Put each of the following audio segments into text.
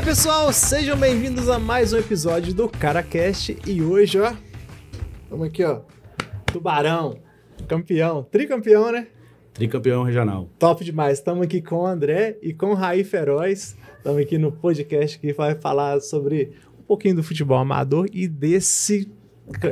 aí, pessoal, sejam bem-vindos a mais um episódio do CaraCast e hoje, ó, vamos aqui, ó, Tubarão, campeão, tricampeão, né? Tricampeão regional. Top demais, estamos aqui com o André e com o Raí Feroz, estamos aqui no podcast que vai falar sobre um pouquinho do futebol amador e desse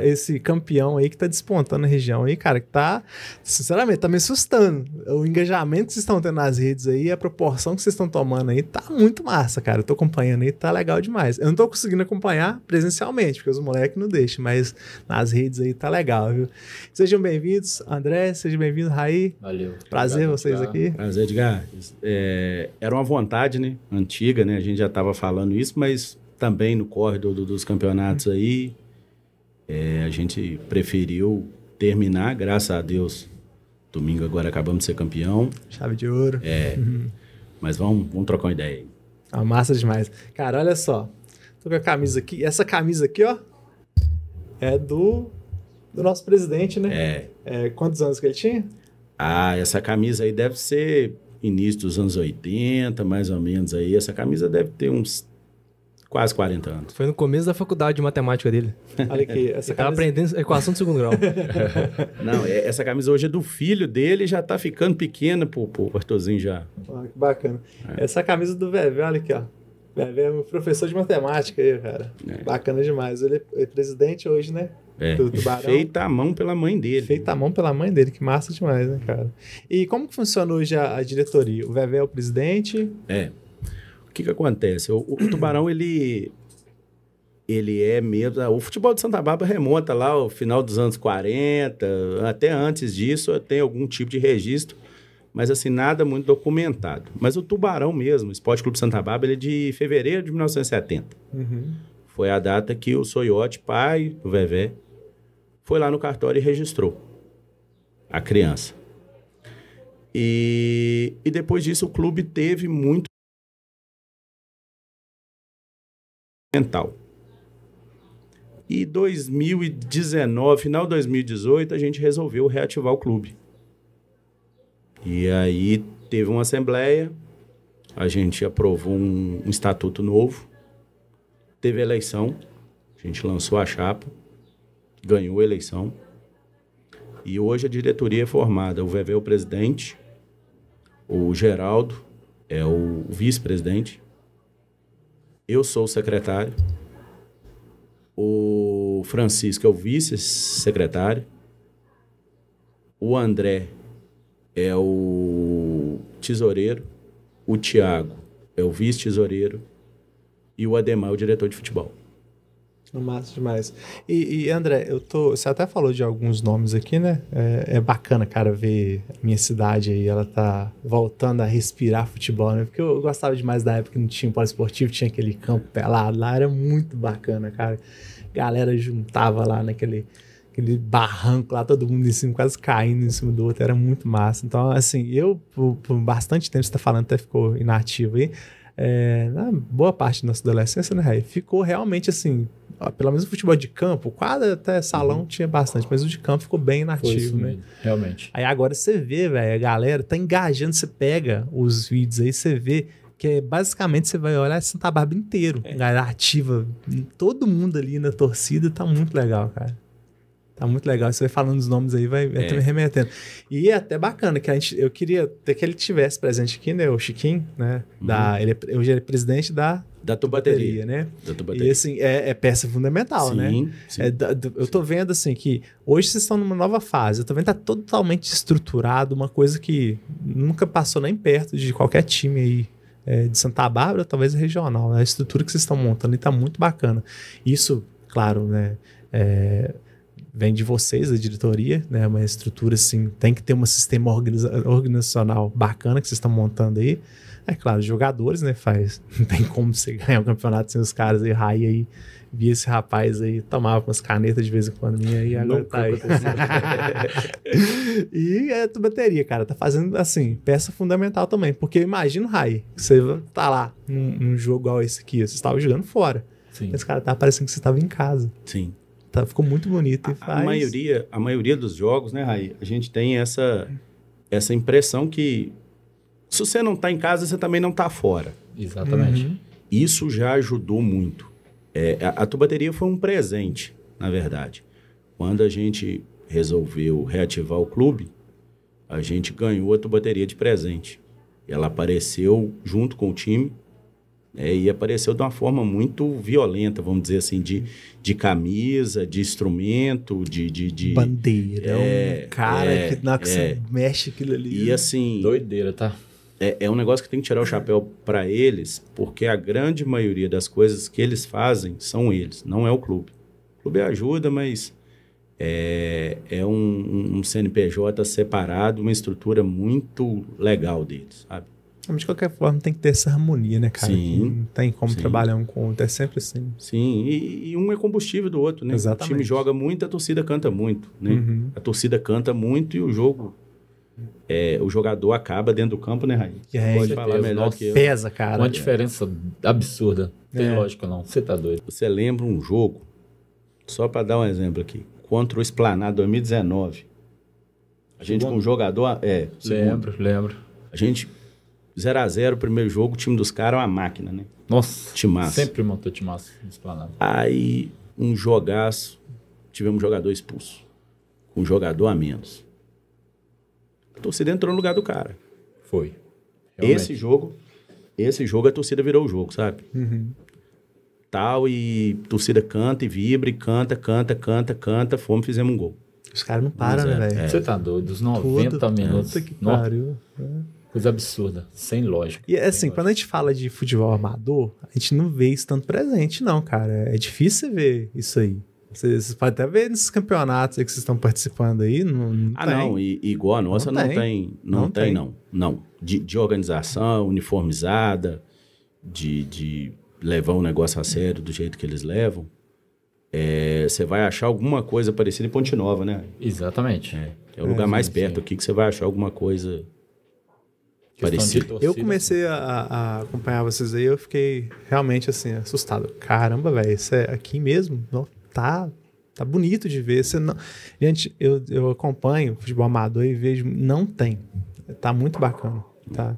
esse campeão aí que tá despontando na região aí, cara, que tá, sinceramente, tá me assustando. O engajamento que vocês estão tendo nas redes aí, a proporção que vocês estão tomando aí, tá muito massa, cara. Eu tô acompanhando aí, tá legal demais. Eu não tô conseguindo acompanhar presencialmente, porque os moleques não deixam, mas nas redes aí tá legal, viu? Sejam bem-vindos, André, seja bem-vindo, Raí. Valeu. Prazer obrigado, vocês aqui. Prazer, Edgar. É, era uma vontade, né, antiga, né, a gente já tava falando isso, mas também no corredor do, dos campeonatos aí, é, a gente preferiu terminar, graças a Deus. Domingo agora acabamos de ser campeão. Chave de ouro. É. Uhum. Mas vamos, vamos trocar uma ideia aí. Ah, massa demais. Cara, olha só. Tô com a camisa aqui. Essa camisa aqui, ó, é do, do nosso presidente, né? É. é. Quantos anos que ele tinha? Ah, essa camisa aí deve ser início dos anos 80, mais ou menos aí. Essa camisa deve ter uns Quase 40 anos. Foi no começo da faculdade de matemática dele. Olha aqui, essa camisa... aprendendo equação é do segundo grau. Não, é, essa camisa hoje é do filho dele já tá ficando pequena pro, pro Arthurzinho já. Ah, que bacana. É. Essa camisa do Vevé, olha aqui, ó. Vevé é meu professor de matemática aí, cara. É. Bacana demais. Ele é presidente hoje, né? É. Do tubarão. Feita a mão pela mãe dele. Feita a mão pela mãe dele, que massa demais, né, cara? E como que funciona hoje a, a diretoria? O Vevé é o presidente? É. O que, que acontece? O, o tubarão, ele, ele é mesmo. Ah, o futebol de Santa Bárbara remonta lá ao final dos anos 40, até antes disso, tem algum tipo de registro, mas assim, nada muito documentado. Mas o Tubarão mesmo, o Esporte Clube Santa Bárbara, ele é de fevereiro de 1970. Uhum. Foi a data que o Soiote, pai do Vevé, foi lá no cartório e registrou a criança. E, e depois disso, o clube teve muito mental. E 2019, final de 2018, a gente resolveu reativar o clube. E aí teve uma assembleia, a gente aprovou um, um estatuto novo, teve eleição, a gente lançou a chapa, ganhou a eleição. E hoje a diretoria é formada. O VV é o presidente, o Geraldo é o vice-presidente, eu sou o secretário. O Francisco é o vice-secretário. O André é o tesoureiro. O Tiago é o vice-tesoureiro. E o Ademar é o diretor de futebol. No massa demais. E, e, André, eu tô. Você até falou de alguns nomes aqui, né? É, é, bacana, cara, ver minha cidade aí, ela tá voltando a respirar futebol, né? Porque eu gostava demais da época que não tinha um esportivo, tinha aquele campo pelado lá, era muito bacana, cara. Galera juntava lá naquele aquele barranco lá, todo mundo em cima, quase caindo em cima do outro, era muito massa. Então, assim, eu, por, por bastante tempo, você tá falando, até ficou inativo aí é, na boa parte da nossa adolescência, né, Ray? Ficou realmente assim, ó, pelo menos o futebol de campo, quadra até salão uhum. tinha bastante, mas o de campo ficou bem inativo, né? Realmente. Aí agora você vê, velho, a galera tá engajando, você pega os vídeos aí, você vê que é basicamente você vai olhar Santa Bárbara inteiro, é. galera ativa, todo mundo ali na torcida, tá muito legal, cara. Tá muito legal. Você vai falando os nomes aí, vai, é. me remetendo. E é até bacana que a gente, eu queria até que ele tivesse presente aqui, né? O Chiquinho, né? Uhum. Da, ele, é, hoje ele é presidente da da tubateria, né? Da tubateria. E assim, é, é peça fundamental, sim, né? Sim, é, da, do, eu tô vendo assim que hoje vocês estão numa nova fase. Eu tô vendo que tá totalmente estruturado, uma coisa que nunca passou nem perto de qualquer time aí é, de Santa Bárbara, talvez regional. Né? A estrutura que vocês estão montando está muito bacana. Isso, claro, né? É, vem de vocês, da diretoria, né? Uma estrutura assim, tem que ter um sistema organizacional bacana que vocês estão montando aí. É claro, jogadores, né? Faz. Não tem como você ganhar o um campeonato sem os caras aí, raia aí. Via esse rapaz aí, tomava umas canetas de vez em quando minha né? e agora tá aí. e é tua bateria, cara. Tá fazendo assim, peça fundamental também. Porque eu imagino, Rai, você tá lá num, num jogo igual esse aqui, você estava jogando fora. Sim. Esse cara tá parecendo que você estava em casa. Sim. Tá, ficou muito bonito. A, a, maioria, a maioria dos jogos, né, Raí? A gente tem essa, essa impressão que se você não está em casa, você também não está fora. Exatamente. Uhum. Isso já ajudou muito. É, a, a tubateria foi um presente, na verdade. Quando a gente resolveu reativar o clube, a gente ganhou a tubateria de presente. Ela apareceu junto com o time é, e apareceu de uma forma muito violenta, vamos dizer assim, de, de camisa, de instrumento, de. de, de Bandeira. É, um cara é, que, na que você é. mexe aquilo ali. E né? assim. Doideira, tá? É, é um negócio que tem que tirar o chapéu para eles, porque a grande maioria das coisas que eles fazem são eles, não é o clube. O clube ajuda, mas é, é um, um CNPJ separado, uma estrutura muito legal deles, sabe? Mas de qualquer forma tem que ter essa harmonia, né, cara? Sim. Não tem como sim. trabalhar um com o outro, é sempre assim. Sim, e, e, um é combustível do outro, né? Exatamente. O time joga muito, a torcida canta muito, né? Uhum. A torcida canta muito e o jogo é, o jogador acaba dentro do campo, né, Raí? É, pode falar pesa, melhor que eu. Pesa, cara. Uma diferença absurda. tem é. não. Você tá doido. Você lembra um jogo, só para dar um exemplo aqui, contra o Esplanado 2019. A gente Bom, com o jogador. É, lembro, lembro. A gente 0 a 0 primeiro jogo, o time dos caras é uma máquina, né? Nossa. Timaço. Sempre montou timaço esplanado. Aí, um jogaço, tivemos jogador expulso. Um jogador a menos. A torcida entrou no lugar do cara. Foi. Realmente. Esse jogo, esse jogo a torcida virou o jogo, sabe? Uhum. Tal, e torcida canta e vibra, e canta, canta, canta, canta, fomos, fizemos um gol. Os caras não param, né, é, velho? Você tá doido, os 90 Tudo. minutos. Puta que pariu. No... É. Coisa absurda, sem lógica. E assim, lógica. quando a gente fala de futebol amador, a gente não vê isso tanto presente, não, cara. É difícil ver isso aí. Vocês podem até ver nesses campeonatos aí que vocês estão participando aí. Não, não ah, tem. não. E, igual a nossa, não, não tem. tem. Não, não tem, tem, não. Não. De, de organização, uniformizada, de, de levar um negócio a sério do jeito que eles levam. É, você é, vai achar alguma coisa parecida em Ponte Nova, né? Exatamente. É, é o lugar é, mais perto sim. aqui que você vai achar alguma coisa parecido. Eu comecei a, a, acompanhar vocês aí, eu fiquei realmente assim, assustado. Caramba, velho, isso é aqui mesmo? Não, tá, tá bonito de ver. Você não... Gente, eu, eu acompanho futebol amador e vejo, não tem. Tá muito bacana, tá?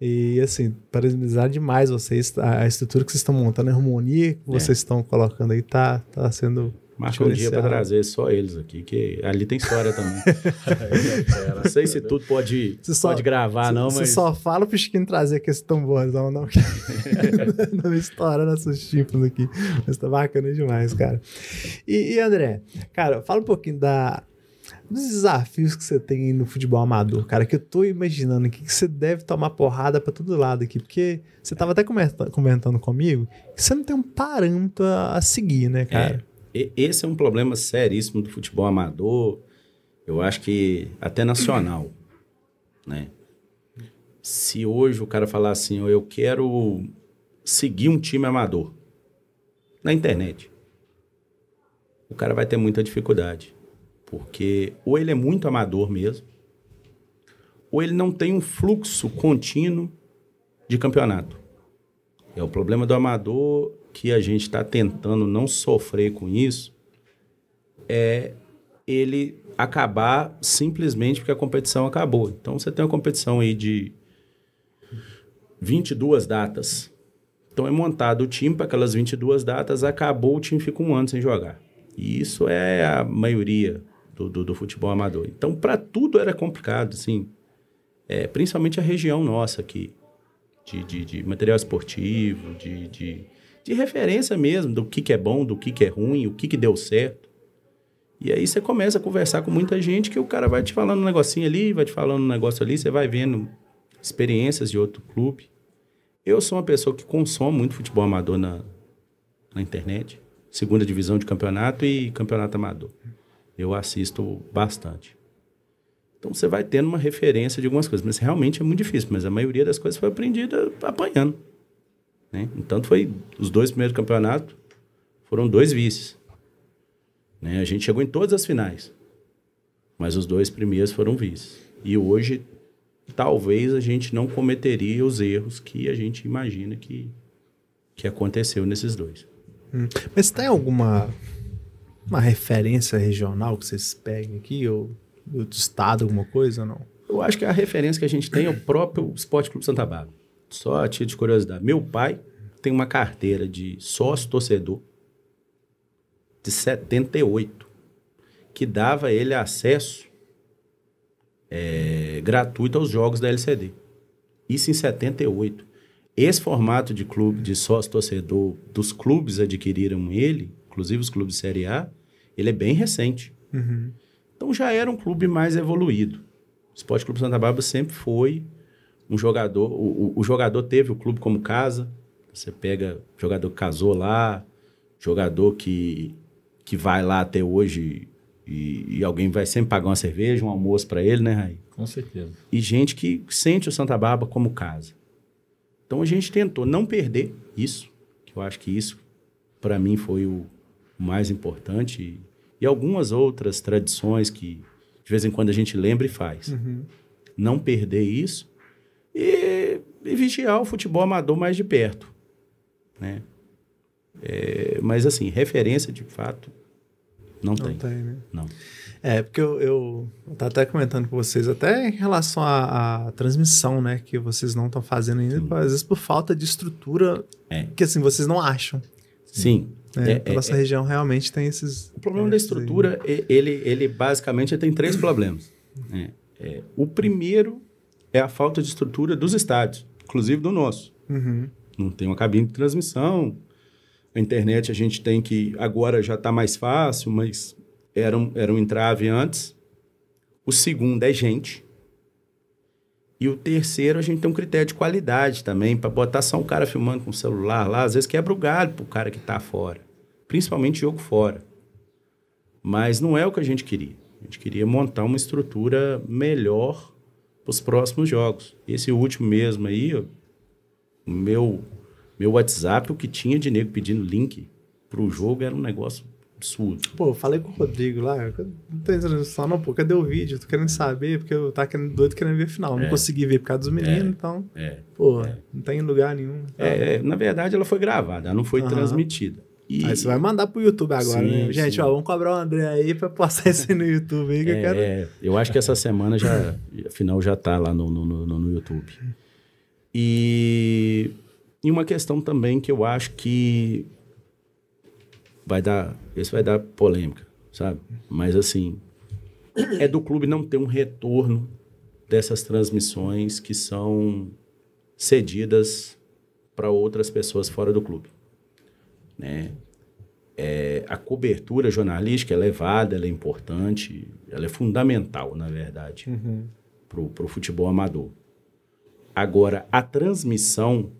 E assim, parabenizar demais vocês, a, estrutura que vocês estão montando, a harmonia que é. vocês é. estão colocando aí tá, tá sendo Marcou um dia para trazer só eles aqui, que ali tem história também. É é. não sei se tudo pode, Você pode gravar, não, mas. Você só fala pro Chiquinho trazer aqui esse tamborzão, não. não estoura nossos tipos aqui. Mas tá bacana demais, cara. E, e André, cara, fala um pouquinho da, dos desafios que você tem no futebol amador, cara, que eu tô imaginando que, você deve tomar porrada para todo lado aqui, porque você tava até comentando comigo que você não tem um parâmetro a seguir, né, cara? É esse é um problema seríssimo do futebol amador, eu acho que até nacional, né? Se hoje o cara falar assim, oh, eu quero seguir um time amador na internet, o cara vai ter muita dificuldade, porque ou ele é muito amador mesmo, ou ele não tem um fluxo contínuo de campeonato. É o problema do amador que a gente está tentando não sofrer com isso é ele acabar simplesmente porque a competição acabou. Então você tem uma competição aí de 22 datas. Então é montado o time para aquelas 22 datas, acabou, o time fica um ano sem jogar. E isso é a maioria do, do, do futebol amador. Então para tudo era complicado, assim. É, principalmente a região nossa aqui, de, de, de material esportivo, de, de de referência mesmo, do que, que é bom, do que, que é ruim, o que, que deu certo. E aí você começa a conversar com muita gente que o cara vai te falando um negocinho ali, vai te falando um negócio ali, você vai vendo experiências de outro clube. Eu sou uma pessoa que consome muito futebol amador na, na internet, segunda divisão de campeonato e campeonato amador. Eu assisto bastante. Então você vai tendo uma referência de algumas coisas, mas realmente é muito difícil, mas a maioria das coisas foi aprendida apanhando. Né? Então, foi os dois primeiros campeonatos foram dois vices. Né? A gente chegou em todas as finais, mas os dois primeiros foram vices. E hoje, talvez a gente não cometeria os erros que a gente imagina que, que aconteceu nesses dois. Hum. Mas tem alguma uma referência regional que vocês peguem aqui, ou do estado, alguma coisa ou não? Eu acho que a referência que a gente tem é o próprio Esporte Clube Santa Bárbara. Só a tia de curiosidade. Meu pai tem uma carteira de sócio-torcedor de 78, que dava ele acesso é, gratuito aos jogos da LCD. Isso em 78. Esse formato de clube, de sócio-torcedor, dos clubes adquiriram ele, inclusive os clubes de Série A, ele é bem recente. Uhum. Então já era um clube mais evoluído. O Esporte Clube Santa Bárbara sempre foi um jogador, o, o, jogador teve o clube como casa. Você pega jogador que casou lá, jogador que, que vai lá até hoje e, e alguém vai sempre pagar uma cerveja, um almoço para ele, né, Raí? Com certeza. E gente que sente o Santa Bárbara como casa. Então a gente tentou não perder isso, que eu acho que isso para mim foi o mais importante. E, e algumas outras tradições que de vez em quando a gente lembra e faz. Uhum. Não perder isso e, e vigiar o futebol amador mais de perto. Né? É, mas, assim, referência de fato não, não tem. tem né? Não. É, porque eu, eu tava até comentando com vocês, até em relação à, à transmissão, né? Que vocês não estão fazendo ainda, às vezes por falta de estrutura é. que, assim, vocês não acham. Sim. É, é, nossa é, é. região realmente tem esses... O problema da é, estrutura, ele, ele basicamente tem três problemas. Né? o primeiro é a falta de estrutura dos estádios, inclusive do nosso. Uhum. Não tem uma cabine de transmissão. A internet a gente tem que. Agora já está mais fácil, mas era um, era um entrave antes. O segundo é gente. E o terceiro, a gente tem um critério de qualidade também, para botar só um cara filmando com o celular lá, às vezes quebra o galho pro cara que está fora. Principalmente jogo fora. Mas não é o que a gente queria. A gente queria montar uma estrutura melhor os próximos jogos. Esse último mesmo aí, o meu meu WhatsApp, o que tinha de nego pedindo link pro jogo era um negócio absurdo. Pô, eu falei com o Rodrigo lá, não tô entrando só não, pô, cadê o vídeo? Tô querendo saber, porque eu tava querendo, doido querendo ver final. É. Não consegui ver por causa dos meninos, é. então. É. Pô, é. não tem tá lugar nenhum. Tá? na verdade, ela foi gravada, ela não foi uhum. transmitida. E... Aí você vai mandar pro YouTube agora, sim, né? Gente, sim. ó, vamos cobrar o André aí pra postar isso aí no YouTube aí que é, eu quero. É, eu acho que essa semana já, afinal, já tá lá no, no, no, no YouTube. E, e uma questão também que eu acho que vai dar. Esse vai dar polêmica, sabe? Mas assim, é do clube não ter um retorno dessas transmissões que são cedidas para outras pessoas fora do clube né? É, a cobertura jornalística é elevada, ela é importante, ela é fundamental, na verdade, uhum. para o futebol amador. Agora, a transmissão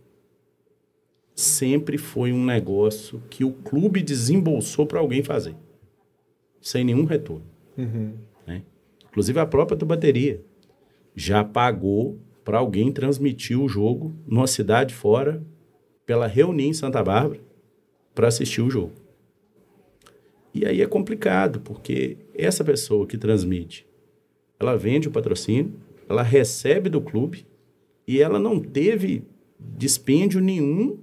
sempre foi um negócio que o clube desembolsou para alguém fazer, sem nenhum retorno. Uhum. Né? Inclusive a própria bateria já pagou para alguém transmitir o jogo numa cidade fora pela reunião em Santa Bárbara para assistir o jogo. E aí é complicado, porque essa pessoa que transmite, ela vende o patrocínio, ela recebe do clube e ela não teve dispêndio nenhum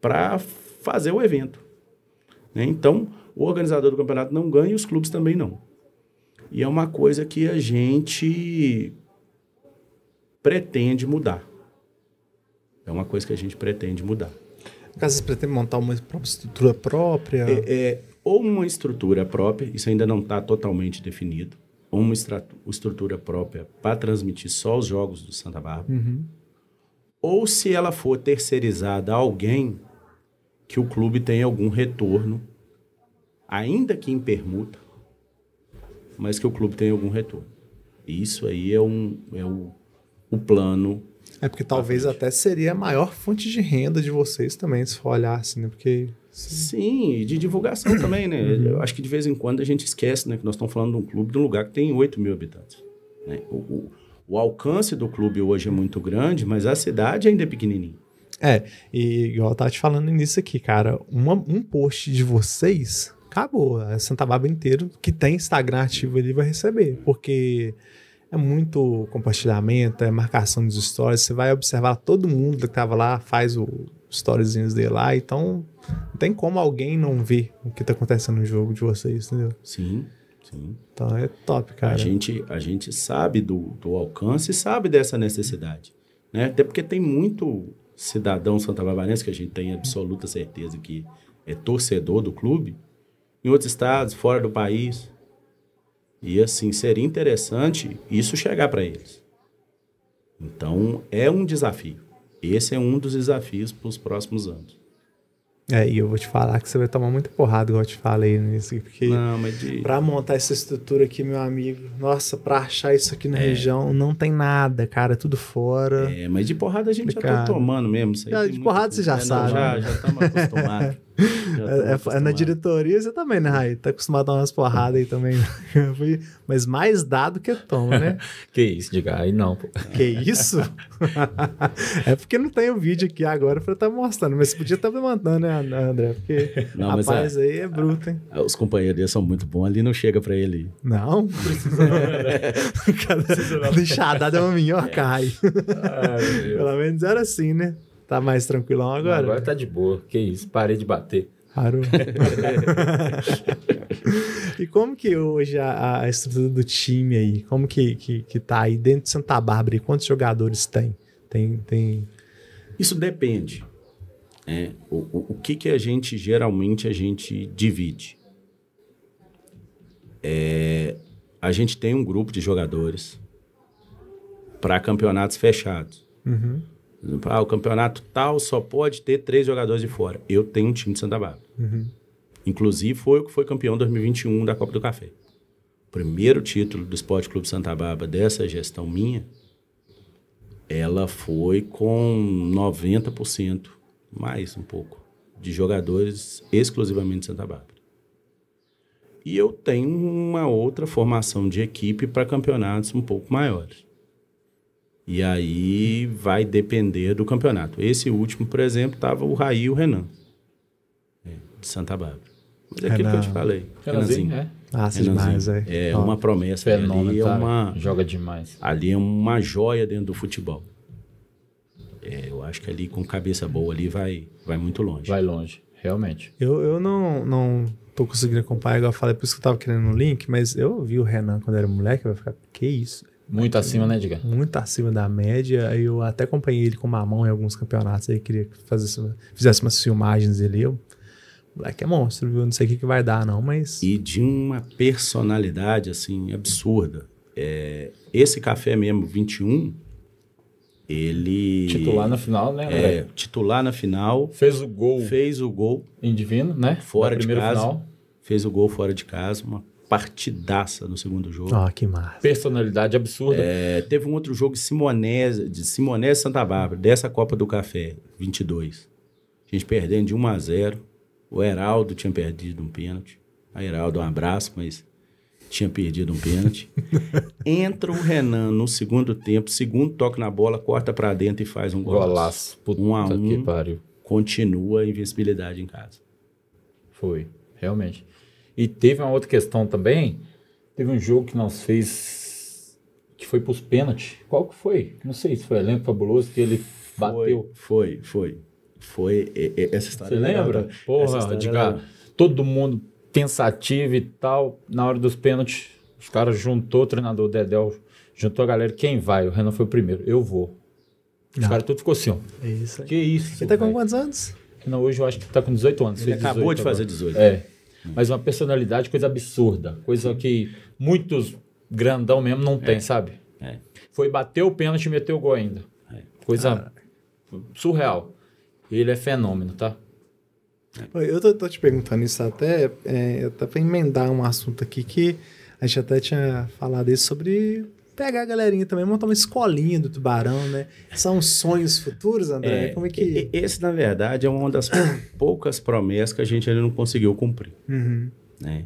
para fazer o evento. Né? Então, o organizador do campeonato não ganha e os clubes também não. E é uma coisa que a gente pretende mudar. É uma coisa que a gente pretende mudar. Caso você pretende montar uma própria estrutura própria? É, é, ou uma estrutura própria, isso ainda não está totalmente definido, ou uma estrutura própria para transmitir só os jogos do Santa Bárbara. Uhum. Ou se ela for terceirizada a alguém, que o clube tenha algum retorno, ainda que em permuta, mas que o clube tenha algum retorno. Isso aí é, um, é o, o plano é porque talvez até seria a maior fonte de renda de vocês também, se for olhar assim, né? Porque. É Sim, e de divulgação também, né? Uhum. Eu acho que de vez em quando a gente esquece, né? Que nós estamos falando de um clube de um lugar que tem 8 mil habitantes. Né? O, o, o alcance do clube hoje é muito grande, mas a cidade ainda é pequenininha. É, e igual eu tava te falando nisso aqui, cara, uma, um post de vocês, acabou. A Santa Bárbara inteiro, que tem Instagram ativo, ali vai receber. Porque é muito compartilhamento, é marcação dos stories. Você vai observar todo mundo que estava lá, faz o storyzinhos dele lá. Então, não tem como alguém não ver o que está acontecendo no jogo de vocês, entendeu? Sim, sim. Então, é top, cara. A gente, a gente sabe do, do alcance e sabe dessa necessidade. Né? Até porque tem muito cidadão santa barbarense que a gente tem absoluta certeza que é torcedor do clube, em outros estados, fora do país, e assim, seria interessante isso chegar para eles. Então, é um desafio. Esse é um dos desafios para os próximos anos. É, e eu vou te falar que você vai tomar muita porrada, igual eu te falei nisso. Né, porque não, de... pra montar essa estrutura aqui, meu amigo, nossa, pra achar isso aqui na é. região, não tem nada, cara, é tudo fora. É, mas de porrada a gente Complicado. já tá tomando mesmo. Isso aí de porrada você já é, sabe. não, já, já estamos acostumados. É, é, é, na diretoria você também, né, Raí? Tá acostumado a dar umas porradas aí também. Mas mais dado que toma, né? que isso, diga aí não, pô. Que isso? é porque não tem o um vídeo aqui agora pra estar tá mostrando, mas você podia estar tá levantando, né, André? Porque não, é- rapaz aí é bruto, hein? É, os companheiros dele são muito bons ali, não chega pra ele. Não, precisa não, né? Cada, é uma minhoca, Rai. Pelo menos era assim, né? Tá mais tranquilão agora? Agora tá de boa. Que isso, parei de bater. Parou. e como que hoje a, a, estrutura do time aí, como que, que, que tá aí dentro de Santa Bárbara e quantos jogadores tem? Tem, tem... Isso depende. É, o, o, o, que que a gente, geralmente, a gente divide? É, a gente tem um grupo de jogadores para campeonatos fechados. Uhum. Ah, o campeonato tal só pode ter três jogadores de fora. Eu tenho um time de Santa Bárbara. Uhum. Inclusive, foi o que foi campeão 2021 da Copa do Café. Primeiro título do Esporte Clube Santa Bárbara dessa gestão minha, ela foi com 90%, mais um pouco, de jogadores exclusivamente de Santa Bárbara. E eu tenho uma outra formação de equipe para campeonatos um pouco maiores. E aí vai depender do campeonato. Esse último, por exemplo, tava o Raí e o Renan. É, de Santa Bárbara. Mas é aquilo que eu te falei. Renanzinho. Renanzinho. É. Ah, Massa demais, é. É uma promessa. Fenômeno, ali é uma, Joga demais. Ali é uma joia dentro do futebol. É, eu acho que ali com cabeça boa ali vai, vai muito longe. Vai longe, realmente. Eu, eu não, não tô conseguindo acompanhar, igual eu falei, por isso que eu tava querendo um link, mas eu vi o Renan quando era moleque, vai ficar, que isso? Muito acima, né, Diga? Muito acima da média. Eu até acompanhei ele com mamão em alguns campeonatos aí, queria que fizesse umas filmagens dele. Eu, moleque é monstro, viu? Não sei o que, que vai dar, não, mas. E de uma personalidade, assim, absurda. É, esse café mesmo, 21, ele. Titular na final, né? É, titular na final. Fez o gol. Fez o gol. Em Divino, né? Fora da de casa. Final. Fez o gol fora de casa, uma partidaça no segundo jogo. Ah, oh, que massa. Personalidade absurda. É, teve um outro jogo Simonese, de Simonese Santa Bárbara, dessa Copa do Café, 22. A gente perdendo de 1 a 0. O Heraldo tinha perdido um pênalti. A Heraldo, um abraço, mas tinha perdido um pênalti. Entra o Renan no segundo tempo, segundo toque na bola, corta para dentro e faz um golaço. golaço. um a um, continua a invencibilidade em casa. Foi, realmente. E teve uma outra questão também. Teve um jogo que nós fez que foi para os pênaltis. Qual que foi? Não sei se foi Elenco Fabuloso que ele foi, bateu. Foi, foi. Foi e, e, essa história. Você é lembra? Era, tá? Porra, é de cara, todo mundo pensativo e tal. Na hora dos pênaltis, os caras juntou o treinador Dedel, juntou a galera. Quem vai? O Renan foi o primeiro. Eu vou. Os ah. caras tudo ficou assim, ó. É isso aí. Que isso. Ele tá com véio. quantos anos? Não, hoje eu acho que tá com 18 anos. Ele acabou de fazer agora. 18. É mas uma personalidade, coisa absurda, coisa que muitos grandão mesmo não tem, é. sabe? É. Foi bater o pênalti e meteu o gol ainda. É. Coisa ah. surreal. Ele é fenômeno, tá? É. Eu tô, tô te perguntando isso até, é, até para emendar um assunto aqui que a gente até tinha falado isso sobre pegar a galerinha também, montar uma escolinha do tubarão, né? São sonhos futuros, André? É, Como é que. Esse, na verdade, é uma das poucas promessas que a gente ainda não conseguiu cumprir. Uhum. Né?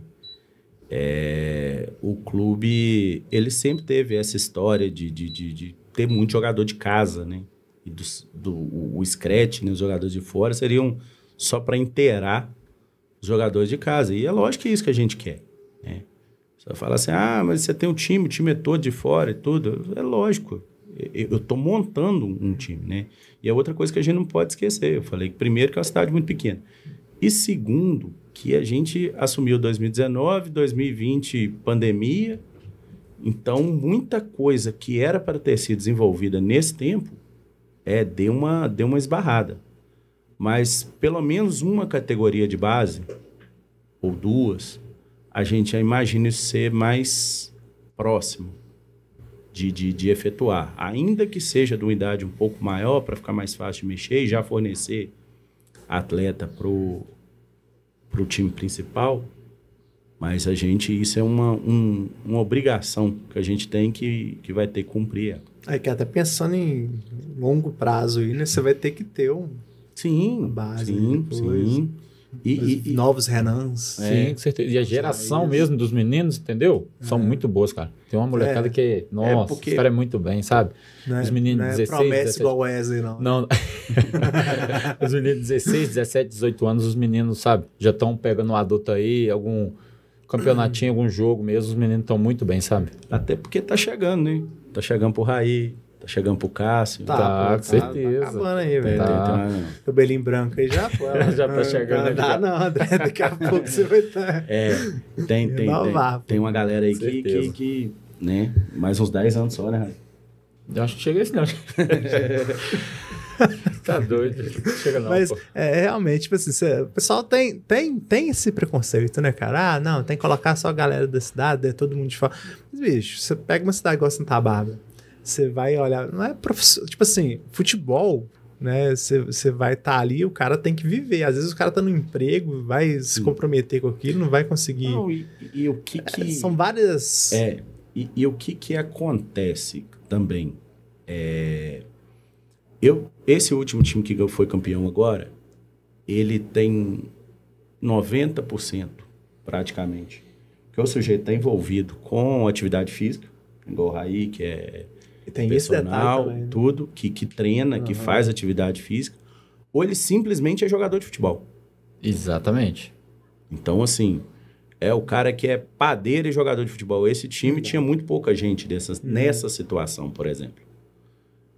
É, o clube, ele sempre teve essa história de, de, de, de ter muito jogador de casa, né? E do, do, o, o scratch, né? os jogadores de fora, seriam só para inteirar os jogadores de casa. E é lógico que é isso que a gente quer. Você vai falar assim, ah, mas você tem um time, o time é todo de fora e tudo. É lógico. Eu estou montando um time, né? E é outra coisa que a gente não pode esquecer. Eu falei, primeiro, que é uma cidade muito pequena. E segundo, que a gente assumiu 2019, 2020, pandemia. Então, muita coisa que era para ter sido desenvolvida nesse tempo é deu uma, deu uma esbarrada. Mas pelo menos uma categoria de base, ou duas, a gente imagina isso ser mais próximo de, de, de efetuar. Ainda que seja de uma idade um pouco maior, para ficar mais fácil de mexer e já fornecer atleta para o time principal, mas a gente, isso é uma, um, uma obrigação que a gente tem que, que vai ter que cumprir. É que até pensando em longo prazo aí, né? Você vai ter que ter um, sim, uma base. Sim, sim. E, e, e novos Renans. É, sim, com certeza. E a geração Isso. mesmo dos meninos, entendeu? É. São muito boas, cara. Tem uma molecada é. que, é, é nossa, é porque... espera muito bem, sabe? Não é Os meninos não 16. Promessa 17... igual Wesley, não. Não. os meninos 16, 17, 18 anos, os meninos, sabe? Já estão pegando um adulto aí, algum campeonatinho, algum jogo mesmo. Os meninos estão muito bem, sabe? Até porque tá chegando, né? Tá chegando por Raí chegando pro Cássio. Tá, tá com tá certeza. Tá acabando aí, velho. Tá. Cabelinho branco aí já, foi. Né? já tá chegando. Não, já. não, André, daqui a pouco você vai estar. Tá- é, tem, tem, tem, tem, uma galera aí que, que, que, né, mais uns 10 anos só, né, Eu acho que chega esse não. tá doido. Chega não, Mas pô. É, é realmente, tipo assim, cê, o pessoal tem, tem, tem esse preconceito, né, cara? Ah, não, tem que colocar só a galera da cidade, é todo mundo de fora. Mas, bicho, você pega uma cidade igual Santa Bárbara. Você vai olhar, não é profissional. Tipo assim, futebol, né? Você vai estar tá ali, o cara tem que viver. Às vezes o cara tá no emprego, vai Sim. se comprometer com aquilo, não vai conseguir. Não, e, e, o que, que... É, são várias. É. E, e, o que que acontece também? É... Eu, esse último time que foi campeão agora, ele tem 90% praticamente. Que é o sujeito está envolvido com atividade física, igual o Raí, que é tem personal, também, né? tudo, que, que treina, uhum. que faz atividade física, ou ele simplesmente é jogador de futebol. Exatamente. Então, assim, é o cara que é padeiro e jogador de futebol. Esse time tinha muito pouca gente dessas, uhum. nessa situação, por exemplo.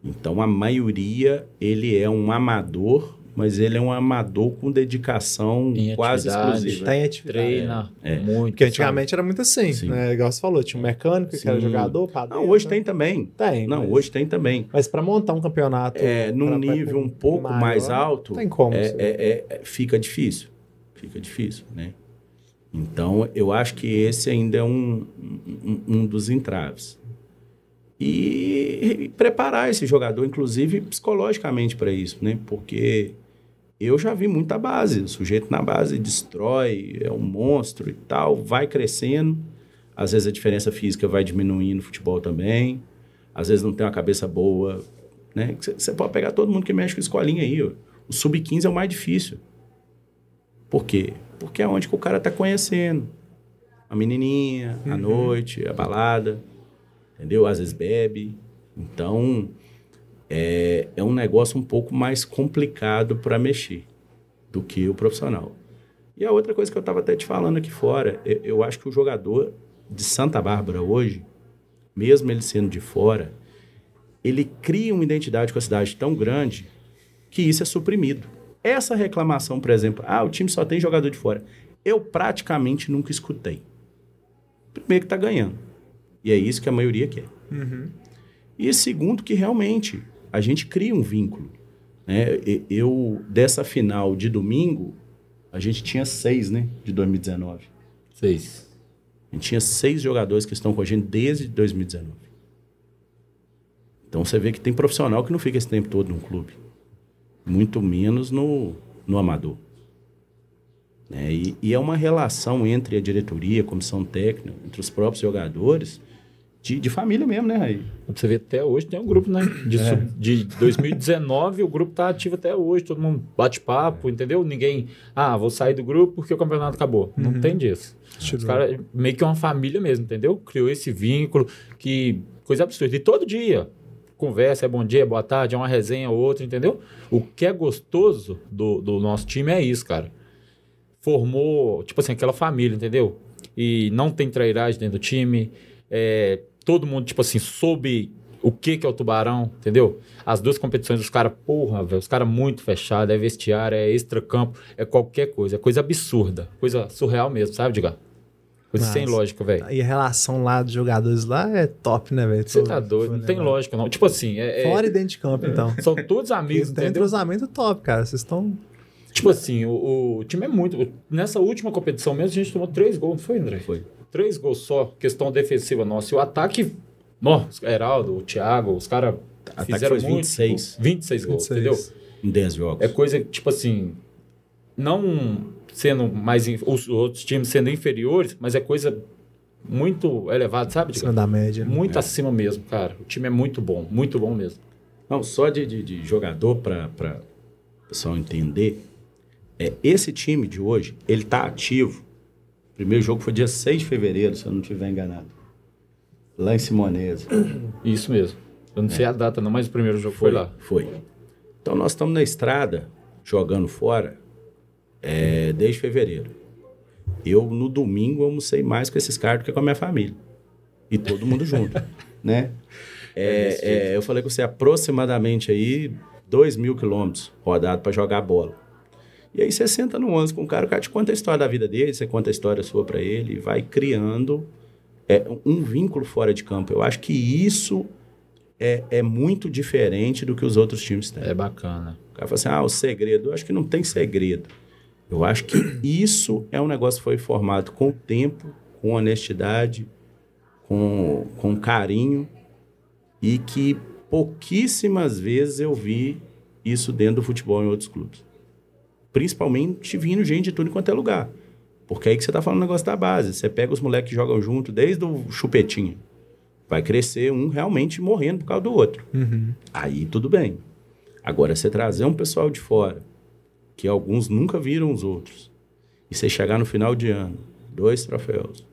Então, a maioria, ele é um amador mas ele é um amador com dedicação em quase exclusiva. tem tá atividade. Treina é. muito. Porque antigamente sabe? era muito assim, Sim. né? Igual você falou, tinha um é. mecânico Sim. que era jogador, Não, hoje tem também. Tem. Não, mas... hoje tem também. Mas para montar um campeonato... É, num pra, nível um pouco maior, mais alto... Tem como. É, é, é, é, fica difícil. Fica difícil, né? Então, eu acho que esse ainda é um, um, um dos entraves. E, e preparar esse jogador, inclusive psicologicamente, para isso, né? Porque eu já vi muita base, o sujeito na base destrói, é um monstro e tal, vai crescendo. Às vezes a diferença física vai diminuindo no futebol também. Às vezes não tem uma cabeça boa, né? Você pode pegar todo mundo que mexe com escolinha aí, ó. O sub-15 é o mais difícil. Por quê? Porque é onde que o cara tá conhecendo. A menininha, uhum. a noite, a balada, entendeu? Às vezes bebe. Então, é, é um negócio um pouco mais complicado para mexer do que o profissional. E a outra coisa que eu estava até te falando aqui fora, eu, acho que o jogador de Santa Bárbara hoje, mesmo ele sendo de fora, ele cria uma identidade com a cidade tão grande que isso é suprimido. Essa reclamação, por exemplo, ah, o time só tem jogador de fora. Eu praticamente nunca escutei. Primeiro que está ganhando. E é isso que a maioria quer. Uhum. E segundo que realmente a gente cria um vínculo. Né? Eu, dessa final de domingo, a gente tinha seis, né? De 2019. Seis. A gente tinha seis jogadores que estão com a gente desde 2019. Então você vê que tem profissional que não fica esse tempo todo num clube. Muito menos no, no amador. Né? E, e é uma relação entre a diretoria, a comissão técnica, entre os próprios jogadores, de, de, família mesmo, né, Raí? Você vê até hoje tem um grupo, né? De, é. de 2019 o grupo tá ativo até hoje, todo mundo bate papo, entendeu? Ninguém, ah, vou sair do grupo porque o campeonato acabou. Uhum. Não tem disso. Os caras, meio que uma família mesmo, entendeu? Criou esse vínculo, que coisa absurda. E todo dia, conversa, é bom dia, é boa tarde, é uma resenha ou outra, entendeu? O que é gostoso do, do nosso time é isso, cara. Formou, tipo assim, aquela família, entendeu? E não tem trairagem dentro do time, é, todo mundo, tipo assim, soube o que que é o Tubarão, entendeu? As duas competições, os caras, porra, velho, os caras muito fechados, é vestiário, é extra-campo, é qualquer coisa, é coisa absurda, coisa surreal mesmo, sabe, Diga? Coisa Nossa. sem lógica, velho. E a relação lá dos jogadores lá é top, né, velho? Você tá doido, não tem né, lógica, não. Tipo assim, é, é. Fora e dentro de campo, então. São todos amigos, tem entendeu? Tem entrosamento top, cara, vocês estão. Tipo assim, o, o, time é muito. Nessa última competição mesmo, a gente tomou três gols, não foi, André? Foi. Três gols só, questão defensiva nossa. E o ataque, nossa, Heraldo, o Thiago, os caras fizeram muito, 26. 26 gols, 26. entendeu? Em 10 jogos. É coisa, tipo assim, não sendo mais, os outros times sendo inferiores, mas é coisa muito elevada, sabe? Acima da média. Né? Muito é. acima mesmo, cara. O time é muito bom, muito bom mesmo. Não, só de, de, de jogador para o pessoal entender, é, esse time de hoje, ele tá ativo primeiro jogo foi dia 6 de fevereiro, se eu não estiver enganado. Lá em Simonesa. Isso mesmo. Eu não é. sei a data, não, mas o primeiro jogo foi, foi lá. Foi. Então nós estamos na estrada, jogando fora, é, desde fevereiro. Eu, no domingo, almocei mais com esses caras do que com a minha família. E todo mundo junto, né? É, é, é eu falei com você aproximadamente aí 2 mil quilômetros rodado para jogar bola. E aí você senta no ônibus com o cara, o cara te conta a história da vida dele, você conta a história sua para ele, e vai criando é, um vínculo fora de campo. Eu acho que isso é, é muito diferente do que os outros times têm. É bacana. O cara fala assim, ah, o segredo. Eu acho que não tem segredo. Eu acho que isso é um negócio que foi formado com tempo, com honestidade, com, com carinho, e que pouquíssimas vezes eu vi isso dentro do futebol em outros clubes principalmente vindo gente de tudo quanto é lugar. Porque é aí que você está falando o negócio da base. Você pega os moleques que jogam junto desde o chupetinho. Vai crescer um realmente morrendo por causa do outro. Uhum. Aí tudo bem. Agora, você trazer um pessoal de fora, que alguns nunca viram os outros, e você chegar no final de ano, dois troféus,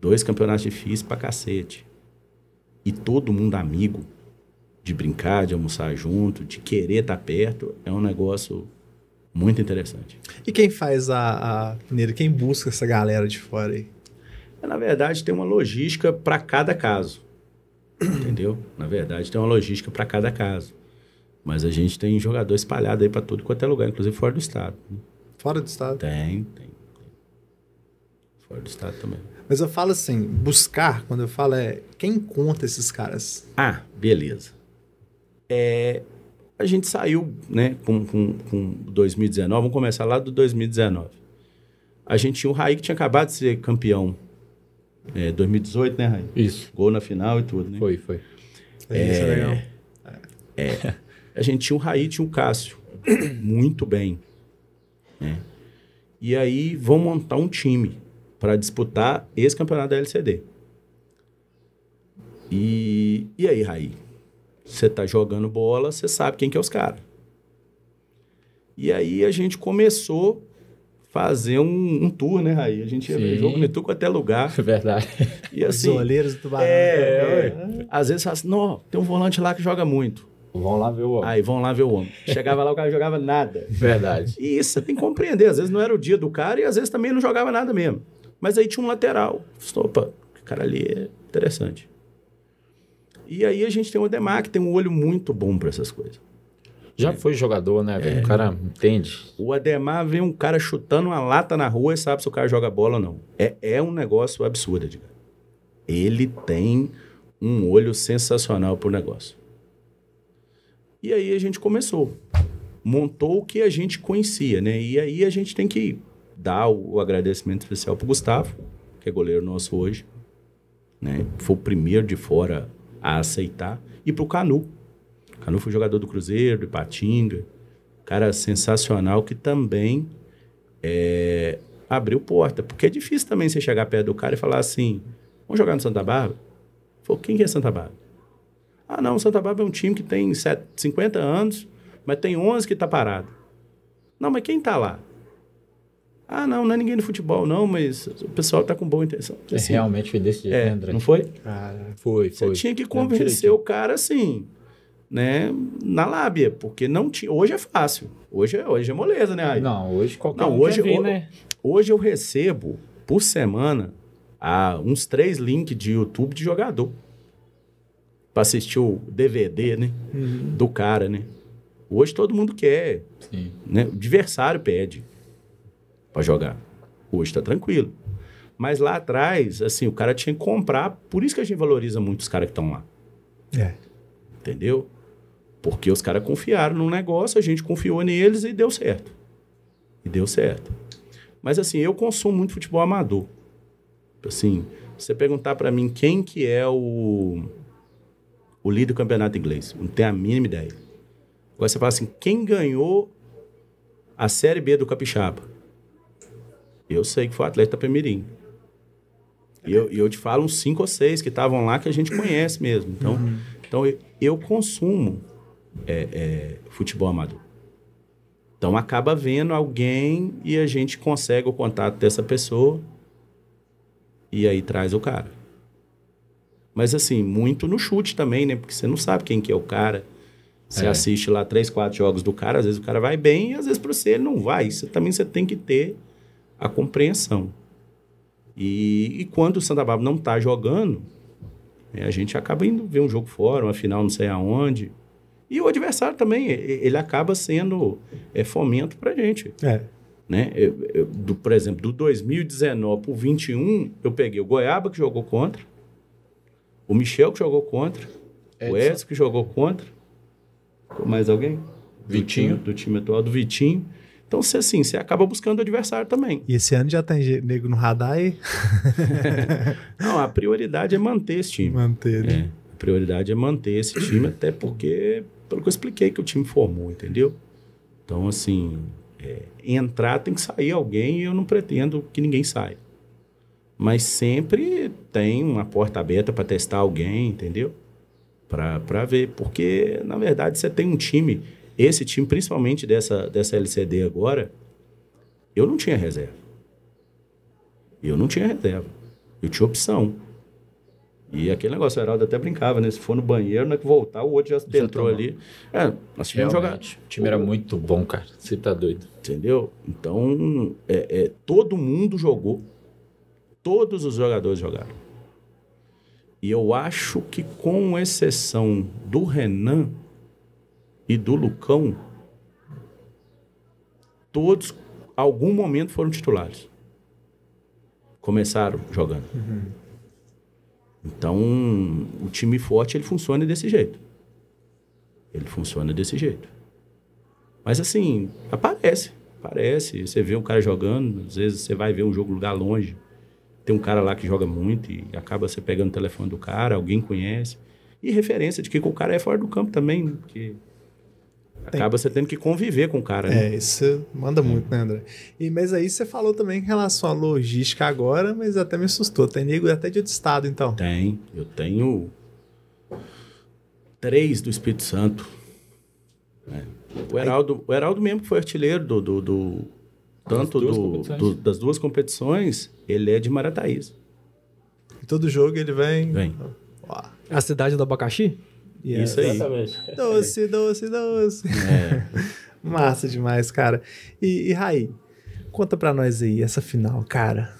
dois campeonatos difíceis pra cacete, e todo mundo amigo, de brincar, de almoçar junto, de querer estar tá perto, é um negócio muito interessante. E quem faz a, a peneira? Quem busca essa galera de fora aí? É, na verdade, tem uma logística para cada caso. entendeu? Na verdade, tem uma logística para cada caso. Mas a gente tem jogador espalhado aí para tudo quanto é lugar, inclusive fora do estado. Né? Fora do estado? tem. tem. Fora do estado também. Mas eu falo assim, buscar, quando eu falo é quem conta esses caras? Ah, beleza. É, a gente saiu, né, com, com, com 2019, vamos começar lá do 2019. A gente tinha o Raí que tinha acabado de ser campeão. É, 2018, né, Raí? Isso. Gol na final e tudo, né? Foi, foi. É, isso é legal. É, é a gente tinha o Raí, tinha o Cássio. Muito bem. Né? E aí vão montar um time para disputar esse campeonato da LCD. E, e aí, Raí? Você tá jogando bola, você sabe quem que é os caras. E aí a gente começou fazer um, um tour, né, Raí? A gente ia Sim. ver jogo no Itu até lugar. Verdade. E assim... Os goleiros do Tubarão. É, é, é, Às vezes fala assim, não, tem um volante lá que joga muito. Vão lá ver o homem. Aí, vão lá ver o homem. Chegava lá, o cara jogava nada. Verdade. E isso você tem que compreender. Às vezes não era o dia do cara e às vezes também não jogava nada mesmo. Mas aí tinha um lateral. Opa, o cara ali é interessante. E aí a gente tem o Ademar, que tem um olho muito bom para essas coisas. Já é. foi jogador, né? É. O cara entende. O Ademar vê um cara chutando uma lata na rua e sabe se o cara joga bola ou não. É, é um negócio absurdo, diga. Ele tem um olho sensacional pro negócio. E aí a gente começou. Montou o que a gente conhecia, né? E aí a gente tem que dar o agradecimento especial pro Gustavo, que é goleiro nosso hoje. Né? Foi o primeiro de fora a aceitar. E para o Canu. Canu foi jogador do Cruzeiro, do Patinga. Cara sensacional que também é, abriu porta. Porque é difícil também você chegar perto do cara e falar assim: vamos jogar no Santa Bárbara? Falou, quem que é Santa Bárbara? Ah, não, Santa Bárbara é um time que tem 50 anos, mas tem 11 que está parado. Não, mas quem está lá? Ah, não, não é ninguém no futebol, não, mas o pessoal está com boa intenção. É, assim, é, realmente foi desse jeito, né, é, André? Não foi? Ah, foi, foi. Você tinha que convencer o cara assim, né, na lábia, porque não tinha. Hoje é fácil. Hoje é, hoje é moleza, né, Ai? Não, hoje qualquer não, um hoje, vir, né? Hoje eu recebo por semana a, uns três links de YouTube de jogador. Pra assistir o DVD, né? Uhum. Do cara, né? Hoje todo mundo quer. Sim. Né? O adversário pede para jogar. Hoje está tranquilo. Mas lá atrás, assim, o cara tinha que comprar. Por isso que a gente valoriza muito os caras que estão lá. É. Entendeu? Porque os caras confiaram no negócio, a gente confiou neles e deu certo. E deu certo. Mas assim, eu consumo muito futebol amador. Assim, você perguntar para mim quem que é o, o líder do campeonato inglês, não tem a mínima ideia. Agora você fala assim, quem ganhou a Série B do Capixaba? Eu sei que foi o atleta Pemirim. E eu, eu te falo uns cinco ou seis que estavam lá que a gente conhece mesmo. Então, uhum. então eu, eu consumo é, é, futebol amador. Então acaba vendo alguém e a gente consegue o contato dessa pessoa e aí traz o cara. Mas assim, muito no chute também, né? Porque você não sabe quem que é o cara. Você é. assiste lá três, quatro jogos do cara, às vezes o cara vai bem e às vezes para você ele não vai. Isso também você tem que ter a compreensão. E, e quando o Santa Bárbara não está jogando, é, a gente acaba indo ver um jogo fora, uma final não sei aonde. E o adversário também, ele acaba sendo é, fomento para a gente. É. Né? Eu, eu, do, por exemplo, do 2019 para o 21, eu peguei o Goiaba, que jogou contra, o Michel, que jogou contra, Edson. o Edson, que jogou contra, mais alguém? Vitinho. Do time, do time atual, do Vitinho. Então, se assim, você acaba buscando o adversário também. E esse ano já tem nego no radar aí? Não, a prioridade é manter esse time. Manter, né? É, a prioridade é manter esse time, até porque, pelo que eu expliquei, que o time formou, entendeu? Então, assim, é, entrar tem que sair alguém e eu não pretendo que ninguém saia. Mas sempre tem uma porta aberta para testar alguém, entendeu? Para ver, porque, na verdade, você tem um time esse time, principalmente dessa, dessa LCD agora, eu não tinha reserva. Eu não tinha reserva. Eu tinha opção. E aquele negócio, o Heraldo até brincava, né? Se for no banheiro, não é que voltar, o outro já, já entrou tomou. ali. É, nós tivemos jogado. O time era muito bom, cara. Você tá doido. Entendeu? Então, é, é, todo mundo jogou. Todos os jogadores jogaram. E eu acho que, com exceção do Renan, e do Lucão, todos, algum momento, foram titulares. Começaram jogando. Uhum. Então, o time forte, ele funciona desse jeito. Ele funciona desse jeito. Mas, assim, aparece. Aparece. Você vê um cara jogando, às vezes você vai ver um jogo lugar longe. Tem um cara lá que joga muito e acaba você pegando o telefone do cara, alguém conhece. E referência de que o cara é fora do campo também, porque... Acaba você tendo que conviver com o cara. Né? É, isso manda muito, né, André? E, mas aí você falou também em relação à logística agora, mas até me assustou. Tem nego até de outro estado, então? Tem. Eu tenho três do Espírito Santo. Né? O, Heraldo, o Heraldo mesmo que foi artilheiro do... do, do tanto das duas, do, do, das duas competições, ele é de Marataízes. E todo jogo ele vem... Vem. A cidade do abacaxi? Yeah, Isso aí. Exatamente. Doce, doce, doce. É. Massa demais, cara. E, e Raí, conta pra nós aí essa final, cara.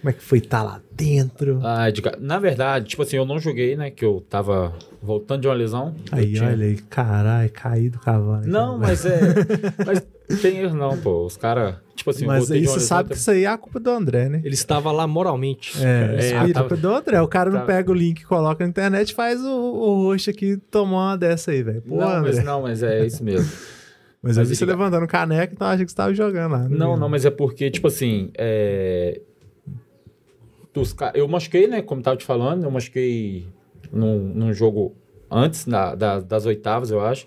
Como é que foi estar tá lá dentro? Ah, de, na verdade, tipo assim, eu não joguei, né? Que eu tava voltando de uma lesão. Aí, tinha... olha aí, caralho, caí do cavalo. Não, cara, mas é. mas tem erro não, pô. Os caras, tipo assim... Mas aí você sabe que isso aí é a culpa do André, né? Ele estava lá moralmente. É, é, é a culpa tava... do André. O cara não pega o link, coloca na internet faz o, o roxo aqui tomar uma dessa aí, velho. Não, André. mas, não, mas é isso mesmo. mas, aí eu vi você levantando caneca, então achei que você estava jogando lá. Não, né? não, não, mas é porque, tipo assim... É... Eu machuquei, né? Como tava te falando, eu machuquei num, num jogo antes da, das oitavas, eu acho.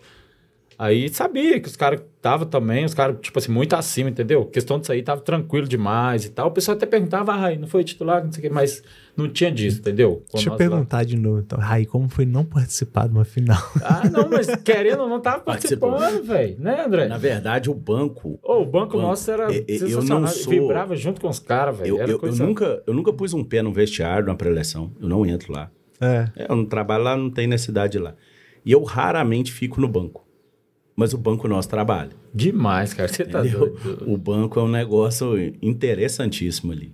Aí sabia que os caras estavam também, os caras, tipo assim, muito acima, entendeu? Questão disso aí tava tranquilo demais e tal. O pessoal até perguntava, ah, Raí, não foi titular, não sei o quê, mas não tinha disso, entendeu? Com Deixa eu perguntar lá. de novo, então. Raí, como foi não participar de uma final? Ah, não, mas querendo, não tava participando, velho. Né, André? Na verdade, o banco. Oh, o banco, banco nosso era eu, sensacional. Eu sou... Vibrava junto com os caras, velho. Eu, eu, eu, nunca, eu nunca pus um pé no vestiário, numa preleção. Eu não entro lá. É. é eu não trabalho lá, não tenho necessidade lá. E eu raramente fico no banco mas o banco nosso trabalha. Demais, cara. Você tá entendeu? doido. O banco é um negócio interessantíssimo ali.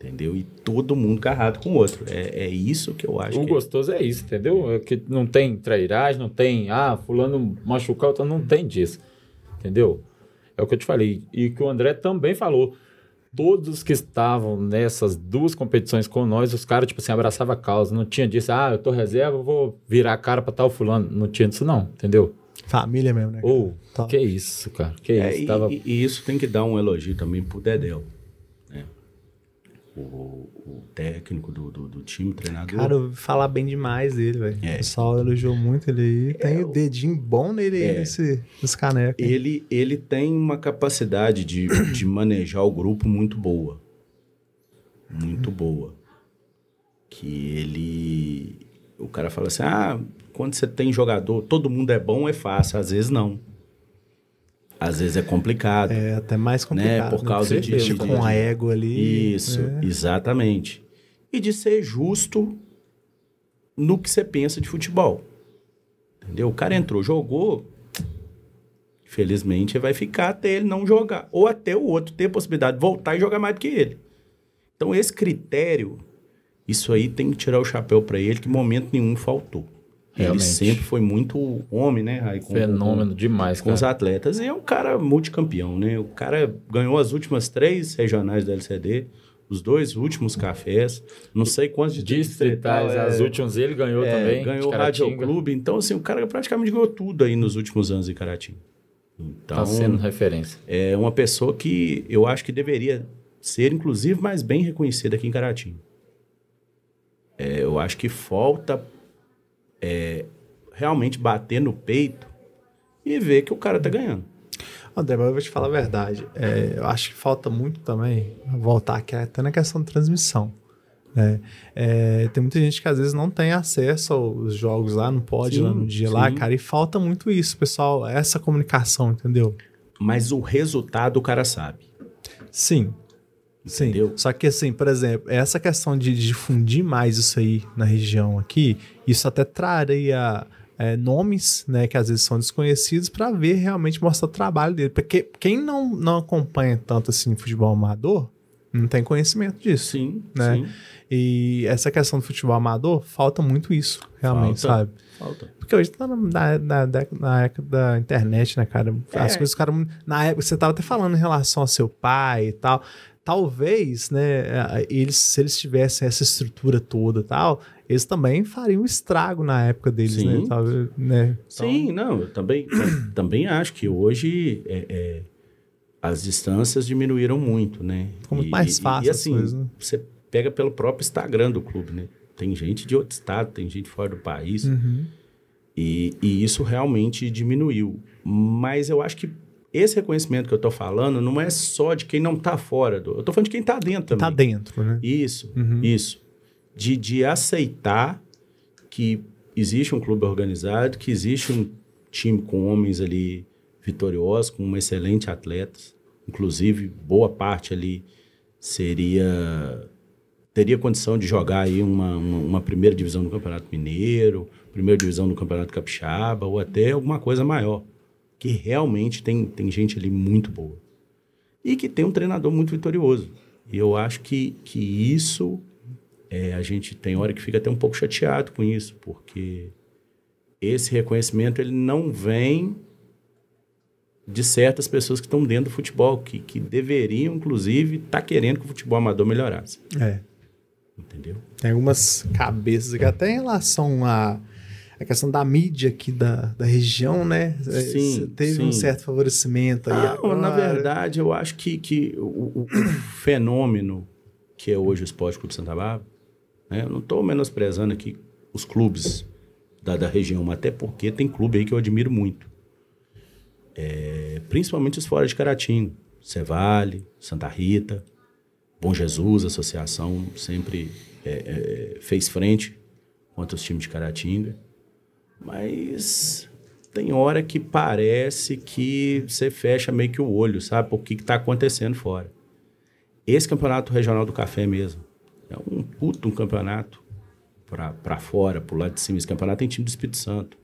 Entendeu? E todo mundo carrado com o outro. É, é isso que eu acho. O que... É. gostoso é isso, entendeu? É que não tem trairagem, não tem, ah, fulano machucar, então não tem disso. Entendeu? É o que eu te falei. E que o André também falou. Todos que estavam nessas duas competições com nós, os caras, tipo assim, abraçavam a causa. Não tinha disso, ah, eu tô reserva, vou virar a cara pra tal fulano. Não tinha disso, não, entendeu? Família mesmo, né? oh, que isso, cara. Que é, isso. E, Tava... e, isso tem que dar um elogio também pro Dedel. Né? O, o técnico do, do, do, time, treinador. Cara, eu falar bem demais dele, velho. É. O pessoal elogiou muito ele aí. É, tem é, o dedinho bom nele aí, é. nesse, nesse caneco. Ele, ele tem uma capacidade de, de manejar o grupo muito boa. Muito boa. Que ele. O cara fala assim: ah, quando você tem jogador, todo mundo é bom, é fácil. Às vezes não. Às vezes é complicado. É até mais né, complicado. Né? Por causa tipo, de, de, com a ego ali. Isso, é. exatamente. E de ser justo no que você pensa de futebol. Entendeu? O cara entrou, jogou. Felizmente vai ficar até ele não jogar. Ou até o outro ter a possibilidade de voltar e jogar mais do que ele. Então, esse critério, isso aí tem que tirar o chapéu para ele, que momento nenhum faltou. Realmente. Ele sempre foi muito homem, né, Com, Fenômeno com, demais, com cara. Com os atletas. E é um cara multicampeão, né? O cara ganhou as últimas três regionais da LCD, os dois últimos cafés, não sei quantos de distritais. É, as últimas ele ganhou é, também. Ganhou o Rádio Clube. Então, assim, o cara praticamente ganhou tudo aí nos últimos anos em Caratinga. Tá então, tá sendo referência. É uma pessoa que eu acho que deveria ser, inclusive, mais bem reconhecida aqui em Caratinga. É, eu acho que falta é, realmente bater no peito e ver que o cara tá ganhando. André, mas eu vou te falar a verdade. É, eu acho que falta muito também voltar aqui até na questão da transmissão. Né? É, tem muita gente que às vezes não tem acesso aos jogos lá, não pode sim, lá no dia sim. lá, cara, e falta muito isso, pessoal, essa comunicação, entendeu? Mas o resultado o cara sabe. Sim, Sim. Entendeu? Só que assim, por exemplo, essa questão de difundir mais isso aí na região aqui, isso até traria é, nomes, né, que às vezes são desconhecidos, para ver realmente mostrar o trabalho dele. Porque quem não, não acompanha tanto assim futebol amador, não tem conhecimento disso. Sim, né? Sim. E essa questão do futebol amador, falta muito isso, realmente, falta, sabe? Falta. Porque hoje tá na, na, na, época da internet, né, cara? As é. coisas, cara. Na época, você tava até falando em relação ao seu pai e tal talvez, né, eles, se eles tivessem essa estrutura toda tal, eles também fariam um estrago na época deles, né, Sim. né? Talvez, né? Então... Sim, não, eu também, também acho que hoje é, é, as distâncias diminuíram muito, né? Ficou muito mais fácil. E, e assim, coisas, né? você pega pelo próprio Instagram do clube, né? Tem gente de outro estado, tem gente fora do país. Uhum. E, e isso realmente diminuiu. Mas eu acho que esse reconhecimento que eu estou falando não é só de quem não está fora do. Eu estou falando de quem está dentro tá também. Está dentro, né? Isso, uhum. isso. De, de aceitar que existe um clube organizado, que existe um time com homens ali vitoriosos, com um excelente atletas. Inclusive, boa parte ali seria teria condição de jogar aí uma, uma, uma primeira divisão do Campeonato Mineiro, primeira divisão do Campeonato Capixaba ou até alguma coisa maior que realmente tem, tem gente ali muito boa. E que tem um treinador muito vitorioso. E eu acho que, que isso, é, a gente tem hora que fica até um pouco chateado com isso, porque esse reconhecimento ele não vem de certas pessoas que estão dentro do futebol, que, que deveriam, inclusive, estar tá querendo que o futebol amador melhorasse. É. Entendeu? Tem algumas cabeças que até em relação a a questão da mídia aqui da, da região, né? É, sim, Você teve sim. um certo favorecimento aí. Ah, agora... Na verdade, eu acho que, que o, o fenômeno que é hoje o Esporte Clube Santa Bárbara, né? eu não estou menosprezando aqui os clubes da, da região, mas até porque tem clube aí que eu admiro muito. É, principalmente os fora de Caratinga. Cevale, Santa Rita, Bom Jesus, associação sempre é, é, fez frente contra os times de Caratinga. Mas tem hora que parece que você fecha meio que o olho, sabe? Por que está acontecendo fora. Esse campeonato regional do café mesmo. É um puto um campeonato para fora, para o lado de cima. Esse campeonato tem time do Espírito Santo.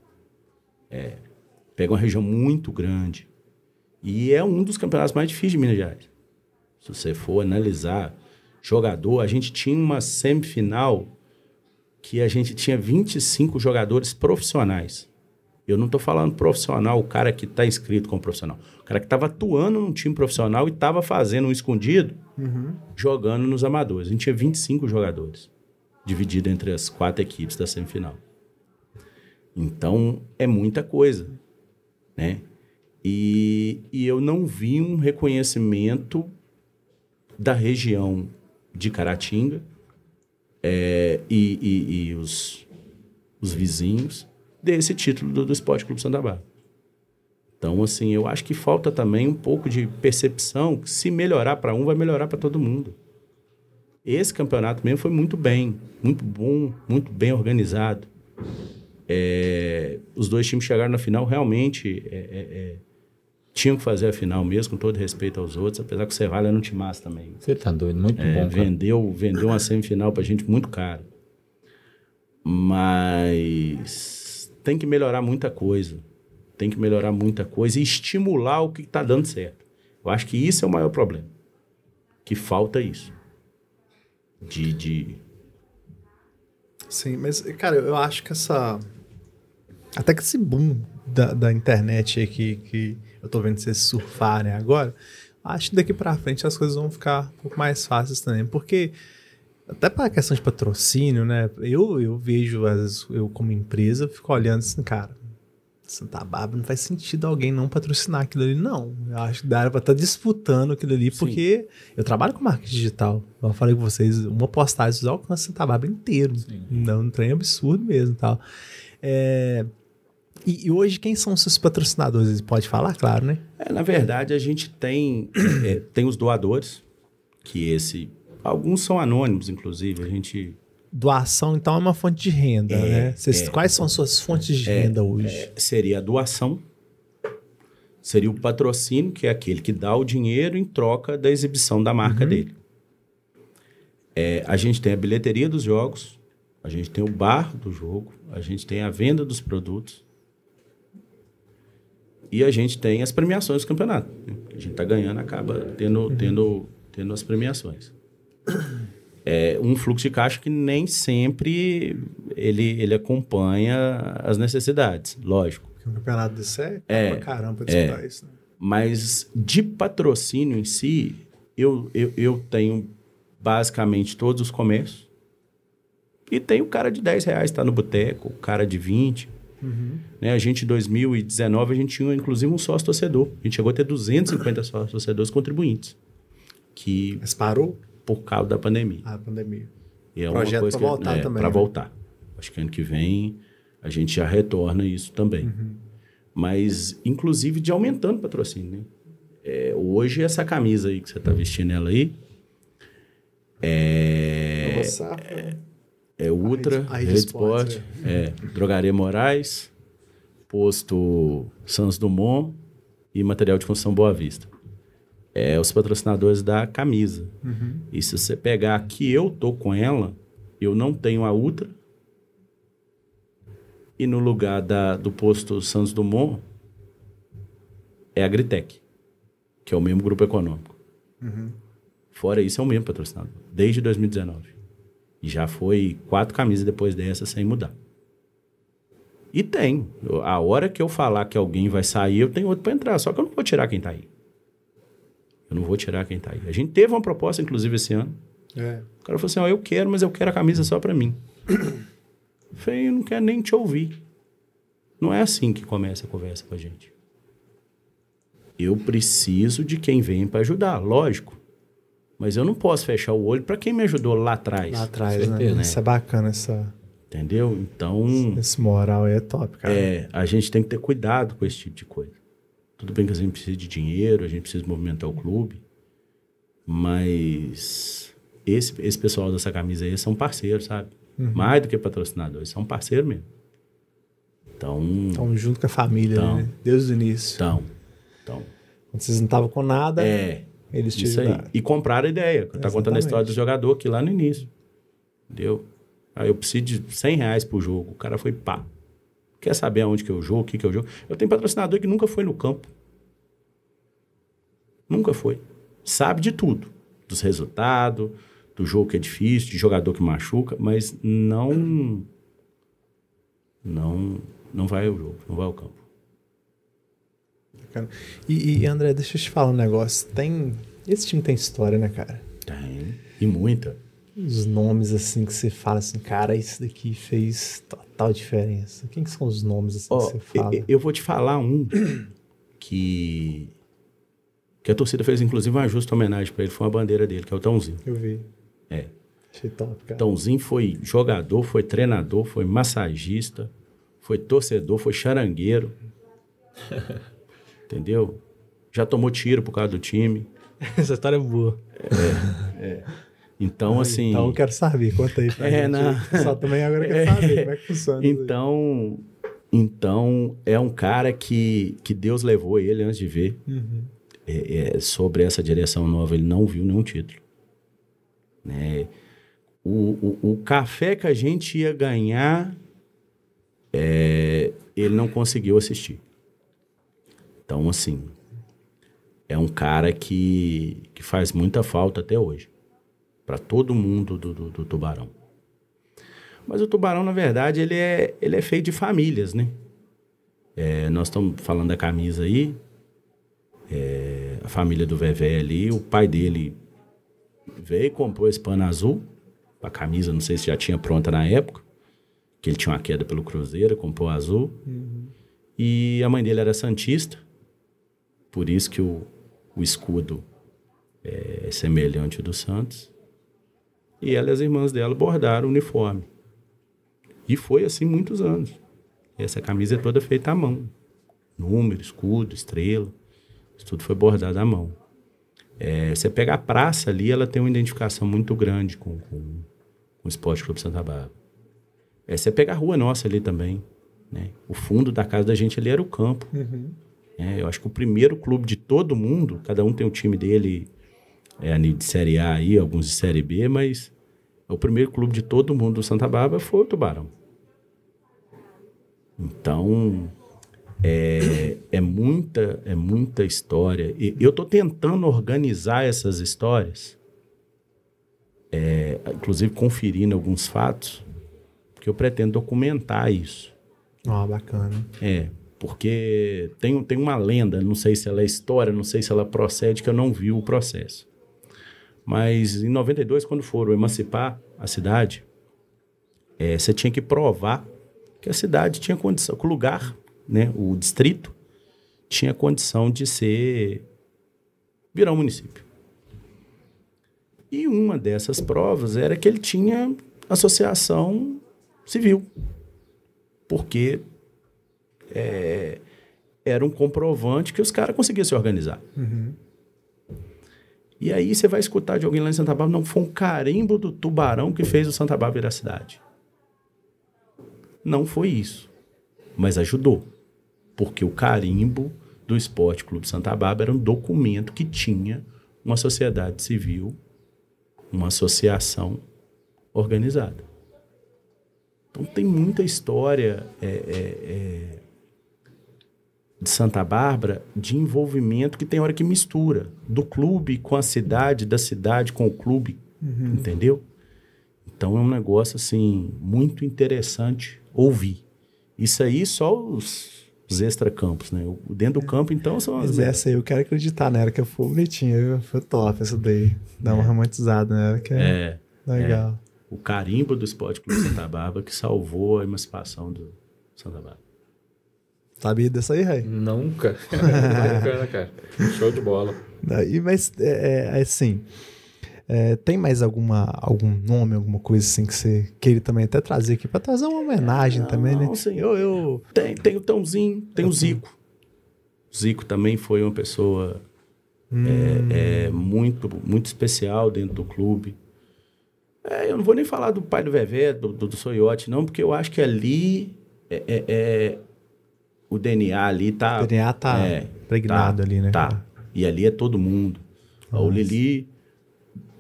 É, pega uma região muito grande. E é um dos campeonatos mais difíceis de Minas Gerais. Se você for analisar jogador, a gente tinha uma semifinal que a gente tinha 25 jogadores profissionais. Eu não estou falando profissional, o cara que está inscrito como profissional. O cara que estava atuando num time profissional e estava fazendo um escondido, uhum. jogando nos amadores. A gente tinha 25 jogadores, dividido entre as quatro equipes da semifinal. Então, é muita coisa, né? E, e eu não vi um reconhecimento da região de Caratinga, é, e, e, e, os, os vizinhos desse título do, do Esporte Clube Santa Bárbara. Então, assim, eu acho que falta também um pouco de percepção que se melhorar para um, vai melhorar para todo mundo. Esse campeonato mesmo foi muito bem, muito bom, muito bem organizado. É, os dois times chegaram na final realmente é, é, é tinham que fazer a final mesmo, com todo respeito aos outros, apesar que o Serralha não te massa também. Você tá doido, muito é, bom. Cara. Vendeu, vendeu uma semifinal pra gente muito caro. Mas tem que melhorar muita coisa. Tem que melhorar muita coisa e estimular o que tá dando certo. Eu acho que isso é o maior problema. Que falta isso. De. de... Sim, mas, cara, eu acho que essa. Até que esse boom da, da internet aí que, que eu tô vendo vocês surfarem agora, acho que daqui para frente as coisas vão ficar um pouco mais fáceis também, porque até para a questão de patrocínio, né? Eu, eu vejo, as, eu como empresa, fico olhando assim, cara, Santa Bárbara não faz sentido alguém não patrocinar aquilo ali, não. Eu acho que dá para estar tá disputando aquilo ali, Sim. porque eu trabalho com marketing digital. Eu falei com vocês, uma postagem alcança Santa Bárbara inteiro. Não, um trem absurdo mesmo tal. É, e, hoje, quem são os seus patrocinadores? Pode falar, claro, né? É, na verdade, a gente tem, é, tem os doadores, que esse. Alguns são anônimos, inclusive. A gente. Doação, então, é uma fonte de renda, é, né? É. Cês, quais são suas fontes de é, renda é, hoje? seria a doação, seria o patrocínio, que é aquele que dá o dinheiro em troca da exibição da marca uhum. dele. a gente tem a bilheteria dos jogos, a gente tem o bar do jogo, a gente tem a venda dos produtos, e a gente tem as premiações do campeonato. A gente está ganhando, acaba tendo, uhum. tendo, tendo as premiações. É um fluxo de caixa que nem sempre ele, ele acompanha as necessidades, lógico. Porque um campeonato desse é, é pra caramba é. disputar é, isso. Né? Mas de patrocínio em si, eu, eu, eu tenho basicamente todos os comércios. E tem o cara de 10 reais, está no boteco, o cara de 20, Uhum. Né, a gente, em 2019, a gente tinha inclusive um sócio torcedor. A gente chegou a ter 250 sócios torcedores contribuintes. Que, Mas parou? Por causa da pandemia. Ah, a pandemia. E é Projeto para voltar é, também. Para né? voltar. Acho que ano que vem a gente já retorna isso também. Uhum. Mas, inclusive, de aumentando o patrocínio. Né? É, hoje, essa camisa aí que você está vestindo ela aí. É. é é Ultra, a Rede, a Rede Sport, Sport é. Né? é. Drogaria Moraes, Posto Santos Dumont e Material de Construção Boa Vista. É os patrocinadores da camisa. Uhum. E se você pegar que eu tô com ela, eu não tenho a Ultra. E no lugar da, do posto Santos Dumont é a Gritec, que é o mesmo grupo econômico. Uhum. Fora isso, é o mesmo patrocinador, desde 2019. E já foi quatro camisas depois dessa sem mudar. E tem. A hora que eu falar que alguém vai sair, eu tenho outro para entrar. Só que eu não vou tirar quem está aí. Eu não vou tirar quem está aí. A gente teve uma proposta, inclusive, esse ano. É. O cara falou assim: ó, oh, eu quero, mas eu quero a camisa só para mim. eu falei, eu não quero nem te ouvir. Não é assim que começa a conversa com a gente. Eu preciso de quem vem para ajudar, lógico. Mas eu não posso fechar o olho para quem me ajudou lá atrás. Lá atrás, né? certeza, né? Isso é bacana, essa. Entendeu? Então. Esse moral aí é top, cara. É, a gente tem que ter cuidado com esse tipo de coisa. Tudo bem que a gente precisa de dinheiro, a gente precisa movimentar o clube, mas esse, esse pessoal dessa camisa aí são parceiros, sabe? Uhum. Mais do que patrocinadores, são parceiros mesmo. Então. Estão junto com a família, então, né? Deus do início. Então. então. Quando vocês não estavam com nada. É. Eles te Isso ajudaram. aí. E compraram a ideia. Tá contando a história do jogador que lá no início. Entendeu? Aí eu preciso de 100 reais pro jogo. O cara foi pá. Quer saber aonde que eu jogo, o que que eu jogo? Eu tenho patrocinador que nunca foi no campo. Nunca foi. Sabe de tudo. Dos resultados, do jogo que é difícil, de jogador que machuca, mas não... Não, não vai ao jogo, não vai ao campo. E, e, André, deixa eu te falar um negócio. Tem. Esse time tem história, né, cara? Tem. E muita. Os nomes, assim, que você fala assim, cara, isso daqui fez total diferença. Quem que são os nomes, assim, oh, que você fala? Eu, eu vou te falar um que. Que a torcida fez, inclusive, uma justa homenagem para ele. Foi uma bandeira dele, que é o Tãozinho. Eu vi. É. Achei top, cara. Tãozinho foi jogador, foi treinador, foi massagista, foi torcedor, foi charangueiro. entendeu? Já tomou tiro por causa do time. Essa história é boa. É, é. Então, assim. Então, eu quero saber, conta aí. Pra é, gente. Na... Só também agora quero é, saber como é que funciona. Então, então é um cara que, que Deus levou ele antes de ver. Uhum. É, é, sobre essa direção nova, ele não viu nenhum título. Né? O, o, o café que a gente ia ganhar, é, ele não conseguiu assistir. Então, assim, é um cara que, que faz muita falta até hoje para todo mundo do, do, do, tubarão. Mas o tubarão, na verdade, ele é, ele é feito de famílias, né? É, nós estamos falando da camisa aí, é, a família do Vevé ali, o pai dele veio e comprou esse pano azul, a camisa, não sei se já tinha pronta na época, que ele tinha uma queda pelo Cruzeiro, comprou azul. Uhum. E a mãe dele era santista, por isso que o, o escudo é, é semelhante ao do santos. E ela e as irmãs dela bordaram o uniforme. E foi assim muitos anos. Essa camisa é toda feita à mão. Número, escudo, estrela. Isso tudo foi bordado à mão. É, você pega a praça ali, ela tem uma identificação muito grande com, com, com o Esporte Clube Santa Bárbara. É, você pega a rua nossa ali também. Né? O fundo da casa da gente ali era o campo. Uhum. É, eu acho que o primeiro clube de todo mundo, cada um tem um time dele, é, de Série A aí, alguns de Série B, mas o primeiro clube de todo mundo do Santa Bárbara foi o Tubarão. Então, é, é muita, é muita história. E eu estou tentando organizar essas histórias, é, inclusive conferindo alguns fatos, porque eu pretendo documentar isso. Ah, oh, bacana. É, porque tem, tem uma lenda, não sei se ela é história, não sei se ela é procede, que eu não vi o processo. Mas em 92, quando foram emancipar a cidade, é, você tinha que provar que a cidade tinha condição, que o lugar, né, o distrito, tinha condição de ser virar um município. E uma dessas provas era que ele tinha associação civil, porque é, era um comprovante que os caras conseguiam se organizar. Uhum. E aí você vai escutar de alguém lá em Santa Bárbara, não, foi um carimbo do tubarão que fez o Santa Bárbara virar cidade. Não foi isso, mas ajudou. Porque o carimbo do Esporte Clube Santa Bárbara era um documento que tinha uma sociedade civil, uma associação organizada. Então tem muita história é, é, é, de Santa Bárbara de envolvimento que tem hora que mistura do clube com a cidade, da cidade com o clube, uhum. entendeu? Então é um negócio assim muito interessante ouvir. Isso aí só os, os extra-campos, né? O, dentro do é. campo então são as Mas essa aí eu quero acreditar, né? Era que foi fui bonitinho, foi top essa daí. Dá é. uma romantizada, né? Era que é, é legal. É. O carimbo do Esporte Clube Santa Bárbara que salvou a emancipação do Santa Bárbara. Tá Sabia disso aí, Ray? Nunca. É bacana, cara. Show de bola. Né, e, mas, é, é, é assim, é, tem mais alguma, algum nome, alguma coisa assim que você queira também até trazer aqui, para trazer uma homenagem não, também, não, né? Não, senhor, eu... Tem, tem o Tãozinho, tem eu o Zico. Tenho. Zico também foi uma pessoa é, hum. é, muito, muito especial dentro do clube. eu não vou nem falar do pai do Vevé, do, do, do Soyote, não, porque eu acho que ali é, o DNA ali tá. O DNA tá é, impregnado tá, ali, né? Tá. E ali é todo mundo. Nossa. O Lili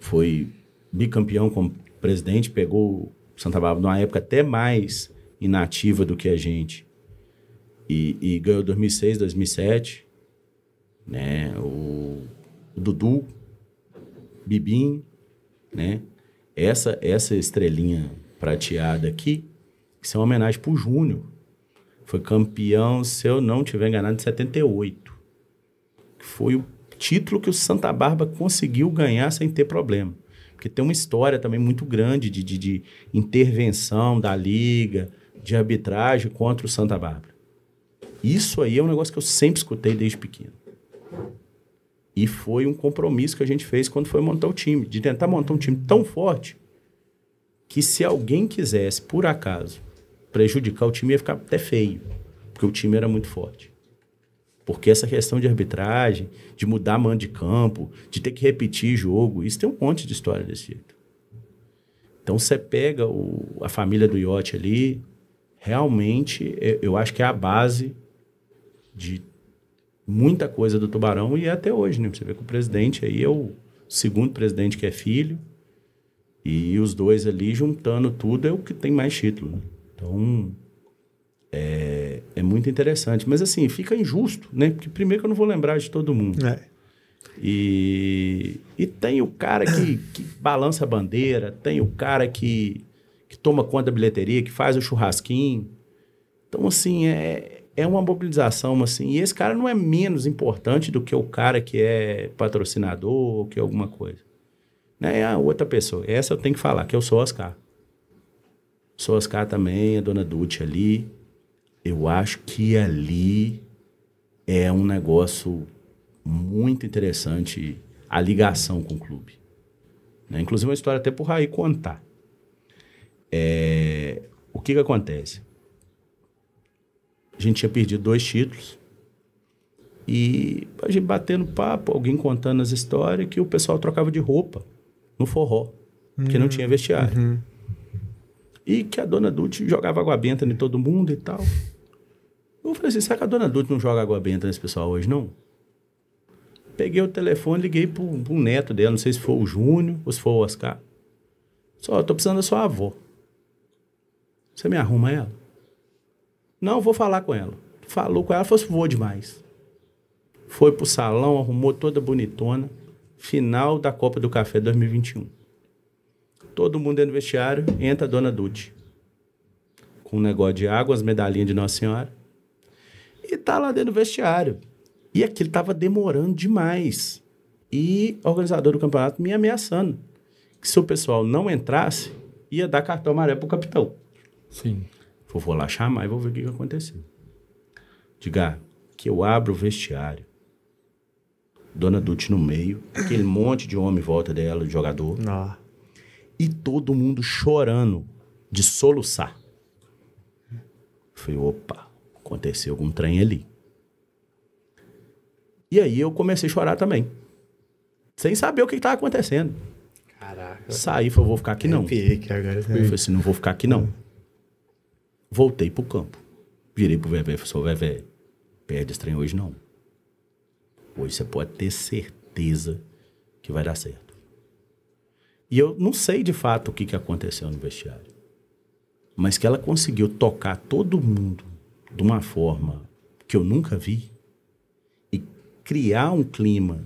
foi bicampeão como presidente, pegou Santa Bárbara numa época até mais inativa do que a gente. E, e ganhou 2006, 2007. Né? O, o Dudu, Bibim, né? Essa, essa estrelinha prateada aqui, isso é uma homenagem pro Júnior. Foi campeão, se eu não tiver enganado, de 78. foi o título que o Santa Bárbara conseguiu ganhar sem ter problema. Porque tem uma história também muito grande de, de, de intervenção da liga, de arbitragem contra o Santa Bárbara. Isso aí é um negócio que eu sempre escutei desde pequeno. E foi um compromisso que a gente fez quando foi montar o time, de tentar montar um time tão forte que se alguém quisesse, por acaso, prejudicar o time ia ficar até feio, porque o time era muito forte. Porque essa questão de arbitragem, de mudar a mão de campo, de ter que repetir jogo, isso tem um monte de história desse jeito. Então você pega o, a família do Iote ali, realmente é, eu acho que é a base de muita coisa do Tubarão e é até hoje, né? Você vê que o presidente aí é o segundo presidente que é filho e os dois ali juntando tudo é o que tem mais título, né? Então, é, é muito interessante. Mas, assim, fica injusto, né? Porque, primeiro, que eu não vou lembrar de todo mundo. É. E, e tem o cara que, que balança a bandeira, tem o cara que, que toma conta da bilheteria, que faz o churrasquinho. Então, assim, é, é uma mobilização, assim. E esse cara não é menos importante do que o cara que é patrocinador ou que é alguma coisa. Né? É a outra pessoa. Essa eu tenho que falar, que eu sou Oscar. Sou ascar também, a dona Dulce ali. Eu acho que ali é um negócio muito interessante a ligação com o clube. Né? Inclusive, uma história até para o Raí contar. É, o que, que acontece? A gente tinha perdido dois títulos. E a gente batendo papo, alguém contando as histórias que o pessoal trocava de roupa no forró, uhum. porque não tinha vestiário. Uhum. E que a dona Dulce jogava água benta em todo mundo e tal. Eu falei assim, será que a dona Dulce não joga água benta nesse pessoal hoje, não? Peguei o telefone, liguei pro, pro neto dela, não sei se foi o Júnior ou se foi o Oscar. Só, tô precisando da sua avó. Você me arruma ela? Não, vou falar com ela. Falou com ela, falou assim, vou demais. Foi pro salão, arrumou toda bonitona. Final da Copa do Café 2021. Todo mundo dentro do vestiário, entra a dona Dude. Com um negócio de água, as medalhinhas de Nossa Senhora. E tá lá dentro do vestiário. E aquilo tava demorando demais. E o organizador do campeonato me ameaçando. Que se o pessoal não entrasse, ia dar cartão amarelo pro capitão. Sim. Eu vou lá chamar e vou ver o que, aconteceu. Diga que eu abro o vestiário. Dona Dutti no meio, aquele monte de homem em volta dela, de jogador. Não. Ah. E todo mundo chorando, de soluçar. Falei, opa, aconteceu algum trem ali. E aí eu comecei a chorar também. Sem saber o que estava acontecendo. Caraca. Saí, falei, vou ficar aqui não. É pique, agora né? eu falei assim, não vou ficar aqui não. Voltei pro campo. Virei pro Vevé e falei, seu Vevé, perde esse trem hoje não. Hoje você pode ter certeza que vai dar certo. E eu não sei de fato o que, que aconteceu no vestiário. Mas que ela conseguiu tocar todo mundo de uma forma que eu nunca vi e criar um clima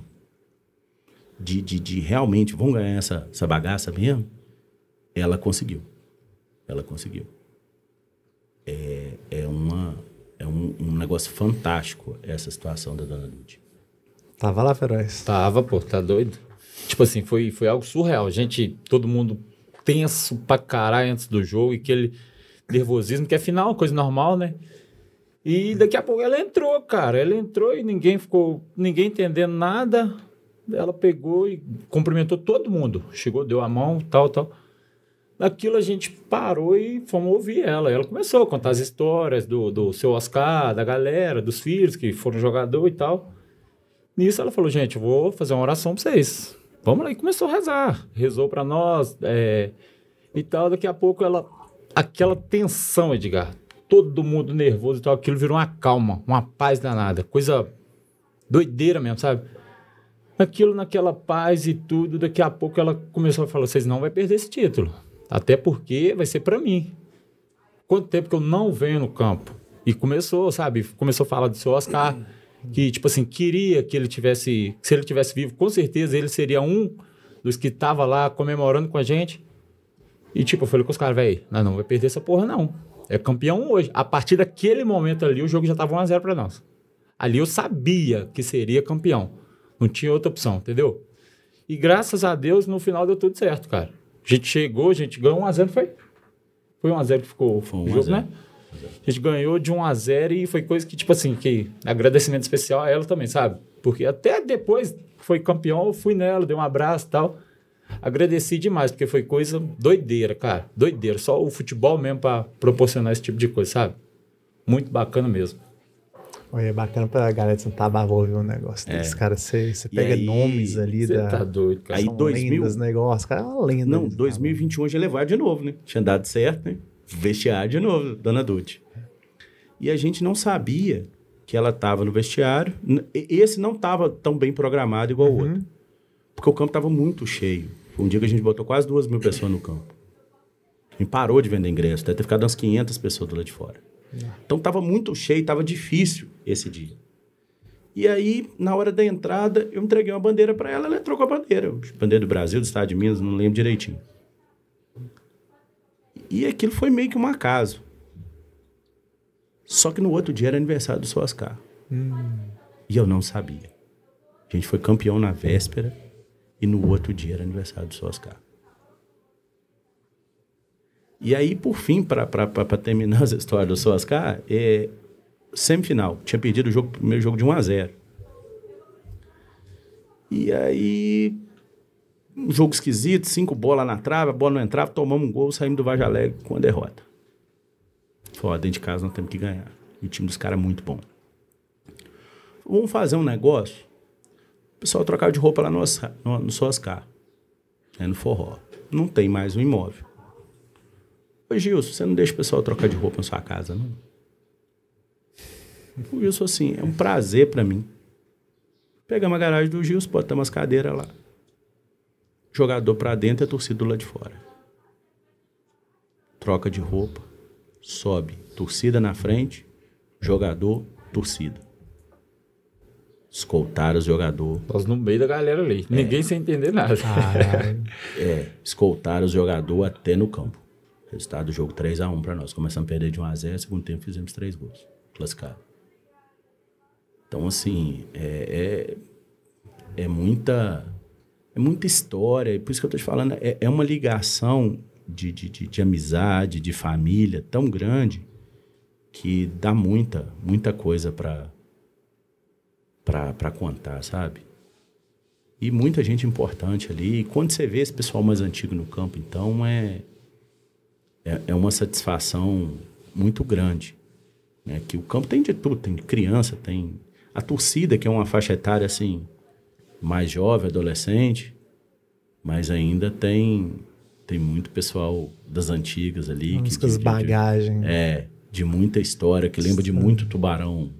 de, de, de realmente vão ganhar essa, essa bagaça mesmo, ela conseguiu. Ela conseguiu. É, é, uma, é um, um negócio fantástico essa situação da Dona Lúcia. Tava lá, Feroz? Tava, pô, tá doido. Tipo assim, foi, foi algo surreal. A gente, todo mundo tenso pra caralho antes do jogo e aquele nervosismo, que é final, coisa normal, né? E daqui a pouco ela entrou, cara. Ela entrou e ninguém ficou, ninguém entendendo nada. Ela pegou e cumprimentou todo mundo. Chegou, deu a mão, tal, tal. Naquilo a gente parou e fomos ouvir ela. Ela começou a contar as histórias do, do seu Oscar, da galera, dos filhos que foram jogador e tal. Nisso ela falou: gente, vou fazer uma oração pra vocês. Vamos lá. E começou a rezar. Rezou para nós é, e tal. Daqui a pouco ela. Aquela tensão, Edgar. Todo mundo nervoso e tal. Aquilo virou uma calma, uma paz danada. Coisa doideira mesmo, sabe? Aquilo naquela paz e tudo. Daqui a pouco ela começou a falar: vocês não vai perder esse título. Até porque vai ser para mim. Quanto tempo que eu não venho no campo? E começou, sabe? Começou a falar do seu Oscar que, tipo assim, queria que ele tivesse, se ele tivesse vivo, com certeza ele seria um dos que tava lá comemorando com a gente. E, tipo, eu falei com os caras, velho, não não vai perder essa porra, não. É campeão hoje. A partir daquele momento ali, o jogo já tava 1x0 pra nós. Ali eu sabia que seria campeão. Não tinha outra opção, entendeu? E graças a Deus, no final deu tudo certo, cara. A gente chegou, a gente ganhou 1x0, foi? Foi 1x0 que ficou foi o jogo, né? A gente ganhou de 1 a 0 e foi coisa que, tipo assim, que agradecimento especial a ela também, sabe? Porque até depois foi campeão, eu fui nela, dei um abraço e tal. Agradeci demais, porque foi coisa doideira, cara. Doideira. Só o futebol mesmo para proporcionar esse tipo de coisa, sabe? Muito bacana mesmo. Olha, é bacana pra galera de Santa Bárbara ver um negócio é. desse, cara. Você pega aí, nomes ali da... tá doido, cara. Aí, São 2000... lendas, negócio. Cara, é uma lenda. Não, 2021 já levaram de novo, né? Tinha dado certo, né? vestiário de novo, Dona Dude. E a gente não sabia que ela estava no vestiário. Esse não estava tão bem programado igual uhum. o outro. Porque o campo estava muito cheio. Foi um dia que a gente botou quase duas mil pessoas no campo. E parou de vender ingresso, deve ter ficado umas 500 pessoas do lado de fora. Ah. Então estava muito cheio, estava difícil esse dia. E aí, na hora da entrada, eu entreguei uma bandeira para ela, ela entrou com a bandeira. Bandeira do Brasil, do Estado de Minas, não lembro direitinho. E aquilo foi meio que um acaso. Só que no outro dia era aniversário do seu Oscar. Hum. E eu não sabia. A gente foi campeão na véspera e no outro dia era aniversário do seu Oscar. E aí, por fim, para terminar essa história do seu Oscar, é, semifinal. Tinha perdido o jogo, primeiro jogo de 1 a 0 E aí um jogo esquisito, cinco bolas na trave, a bola não entrava, tomamos um gol, saímos do Vaja com a derrota. Foda, dentro de casa nós temos que ganhar. E o time dos caras é muito bom. Vamos fazer um negócio. O pessoal trocava de roupa lá no, no, no Soscar, né, no forró. Não tem mais um imóvel. Ô Gilson, você não deixa o pessoal trocar de roupa na sua casa, não? O Gilson, assim, é um prazer para mim. Pegamos a garagem do Gilson, botamos as cadeiras lá. Jogador para dentro a é torcida do lado de fora. Troca de roupa, sobe, torcida na frente, jogador, torcida. Escoltaram os jogador. Nós no meio da galera ali. É. Ninguém sem entender nada. Caralho. é, escoltaram os jogador até no campo. Resultado do jogo 3x1 para nós. Começamos a perder de 1x0, segundo tempo fizemos 3 gols. Classificado. Então, assim, é, é, é muita é muita história. Por isso que eu estou te falando, é, é uma ligação de, de, de, de, amizade, de família tão grande que dá muita, muita coisa para para contar, sabe? E muita gente importante ali. E quando você vê esse pessoal mais antigo no campo, então é, é, é uma satisfação muito grande. Né? Que o campo tem de tudo, tem de criança, tem a torcida, que é uma faixa etária assim, mais jovem, adolescente, mas ainda tem tem muito pessoal das antigas ali. Músicas que, é de, bagagem. De, é, de muita história, que lembra de muito tubarão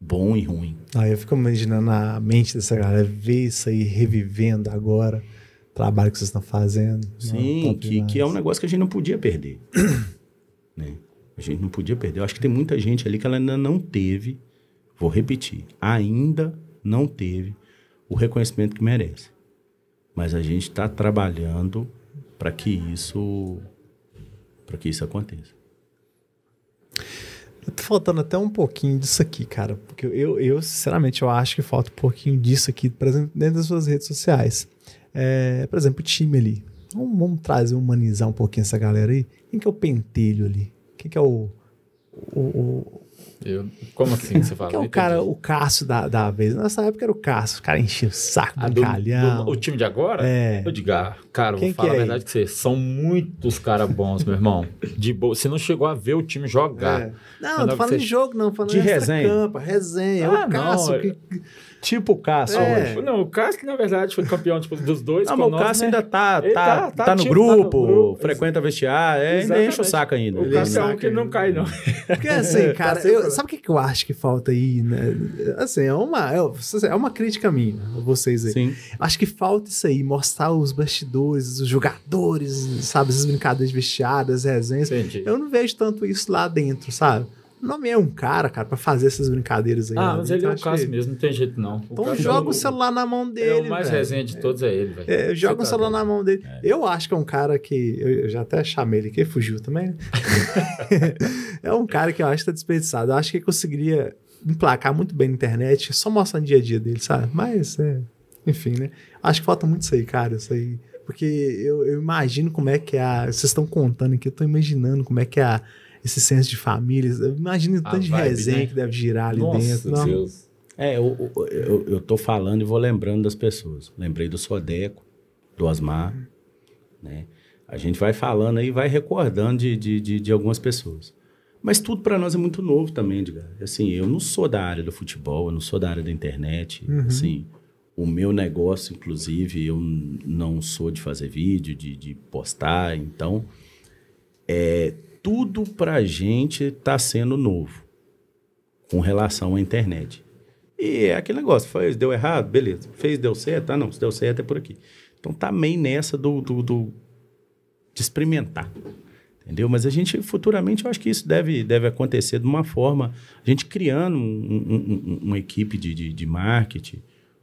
bom e ruim. Ah, eu fico imaginando a mente dessa galera ver isso aí revivendo agora, o trabalho que vocês estão fazendo. Né? Sim, que, que é um negócio que a gente não podia perder. né? A gente não podia perder. Eu acho que tem muita gente ali que ela ainda não teve, vou repetir, ainda não teve o reconhecimento que merece. Mas a gente está trabalhando para que isso para que isso aconteça. faltando até um pouquinho disso aqui, cara. Porque eu, eu, sinceramente, eu acho que falta um pouquinho disso aqui, por exemplo, dentro das suas redes sociais. É, por exemplo, o time ali. Vamos, vamos, trazer, humanizar um pouquinho essa galera aí. Quem que é o pentelho ali? Quem que é o, o, o eu, como assim você fala? é o cara, o Cássio da, da vez, nessa época era o Cássio, o cara enchia o saco ah, do, calhão. Do, o time de agora? É. Eu digo, ah, cara, Quem vou falar é a verdade que você, são muitos caras bons, meu irmão. De boa, você não chegou a ver o time jogar. É. Não, não tô falando você... de jogo não, falando de resenha. Campa, resenha, é ah, o Cássio não, que... Eu... É- Tipo o Cássio é. hoje. Tipo, não, o Cássio que, na verdade, foi campeão tipo, dos dois. Não, mas o Cássio né? ainda tá, tá, tá, tá, tá, no tipo, grupo, tá, no grupo, frequenta vestiário, é, ainda enche o saco ainda. O Cássio é um que não cai, não. Porque assim, tá cara, eu, sabe o que, que eu acho que falta aí, né? Assim, é uma, é, assim, é uma crítica minha, vocês aí. Sim. Acho que falta isso aí, mostrar os bastidores, os jogadores, sabe, essas brincadeiras vestiadas, resenhas. Entendi. Eu não vejo tanto isso lá dentro, sabe? Nomeia é um cara, cara, pra fazer essas brincadeiras aí. Ah, né? mas ele é então, o caso mesmo, não tem jeito não. O então é joga o celular na mão dele. É o mais véio. resenha de é. todos é ele, velho. É, joga o tá celular na mão dele. É. Eu acho que é um cara que. Eu, eu já até chamei ele aqui, fugiu também. Né? é um cara que eu acho que tá desperdiçado. Eu acho que ele conseguiria emplacar muito bem na internet, só mostrando o dia a dia dele, sabe? Mas, é, enfim, né? Acho que falta muito isso aí, cara, isso aí. Porque eu, eu imagino como é que é a. Vocês estão contando aqui, eu tô imaginando como é que é a esse senso de família. Imagina o tanto de resenha né? que deve girar ali Nossa dentro. Nossa, Deus. É, eu, eu, eu, tô falando e vou lembrando das pessoas. Lembrei do Sodeco, do Osmar, né? A gente vai falando aí, vai recordando de, de, de, de algumas pessoas. Mas tudo para nós é muito novo também, diga. Assim, eu não sou da área do futebol, eu não sou da área da internet, uhum. assim... O meu negócio, inclusive, eu não sou de fazer vídeo, de, de postar, então é, tudo para a gente está sendo novo com relação à internet. E é aquele negócio, fez, deu errado, beleza. Fez, deu certo, ah não, se deu certo é por aqui. Então tá meio nessa do, do, do de experimentar, entendeu? Mas a gente, futuramente, eu acho que isso deve, deve acontecer de uma forma, a gente criando um, um, um, uma equipe de, de, de marketing,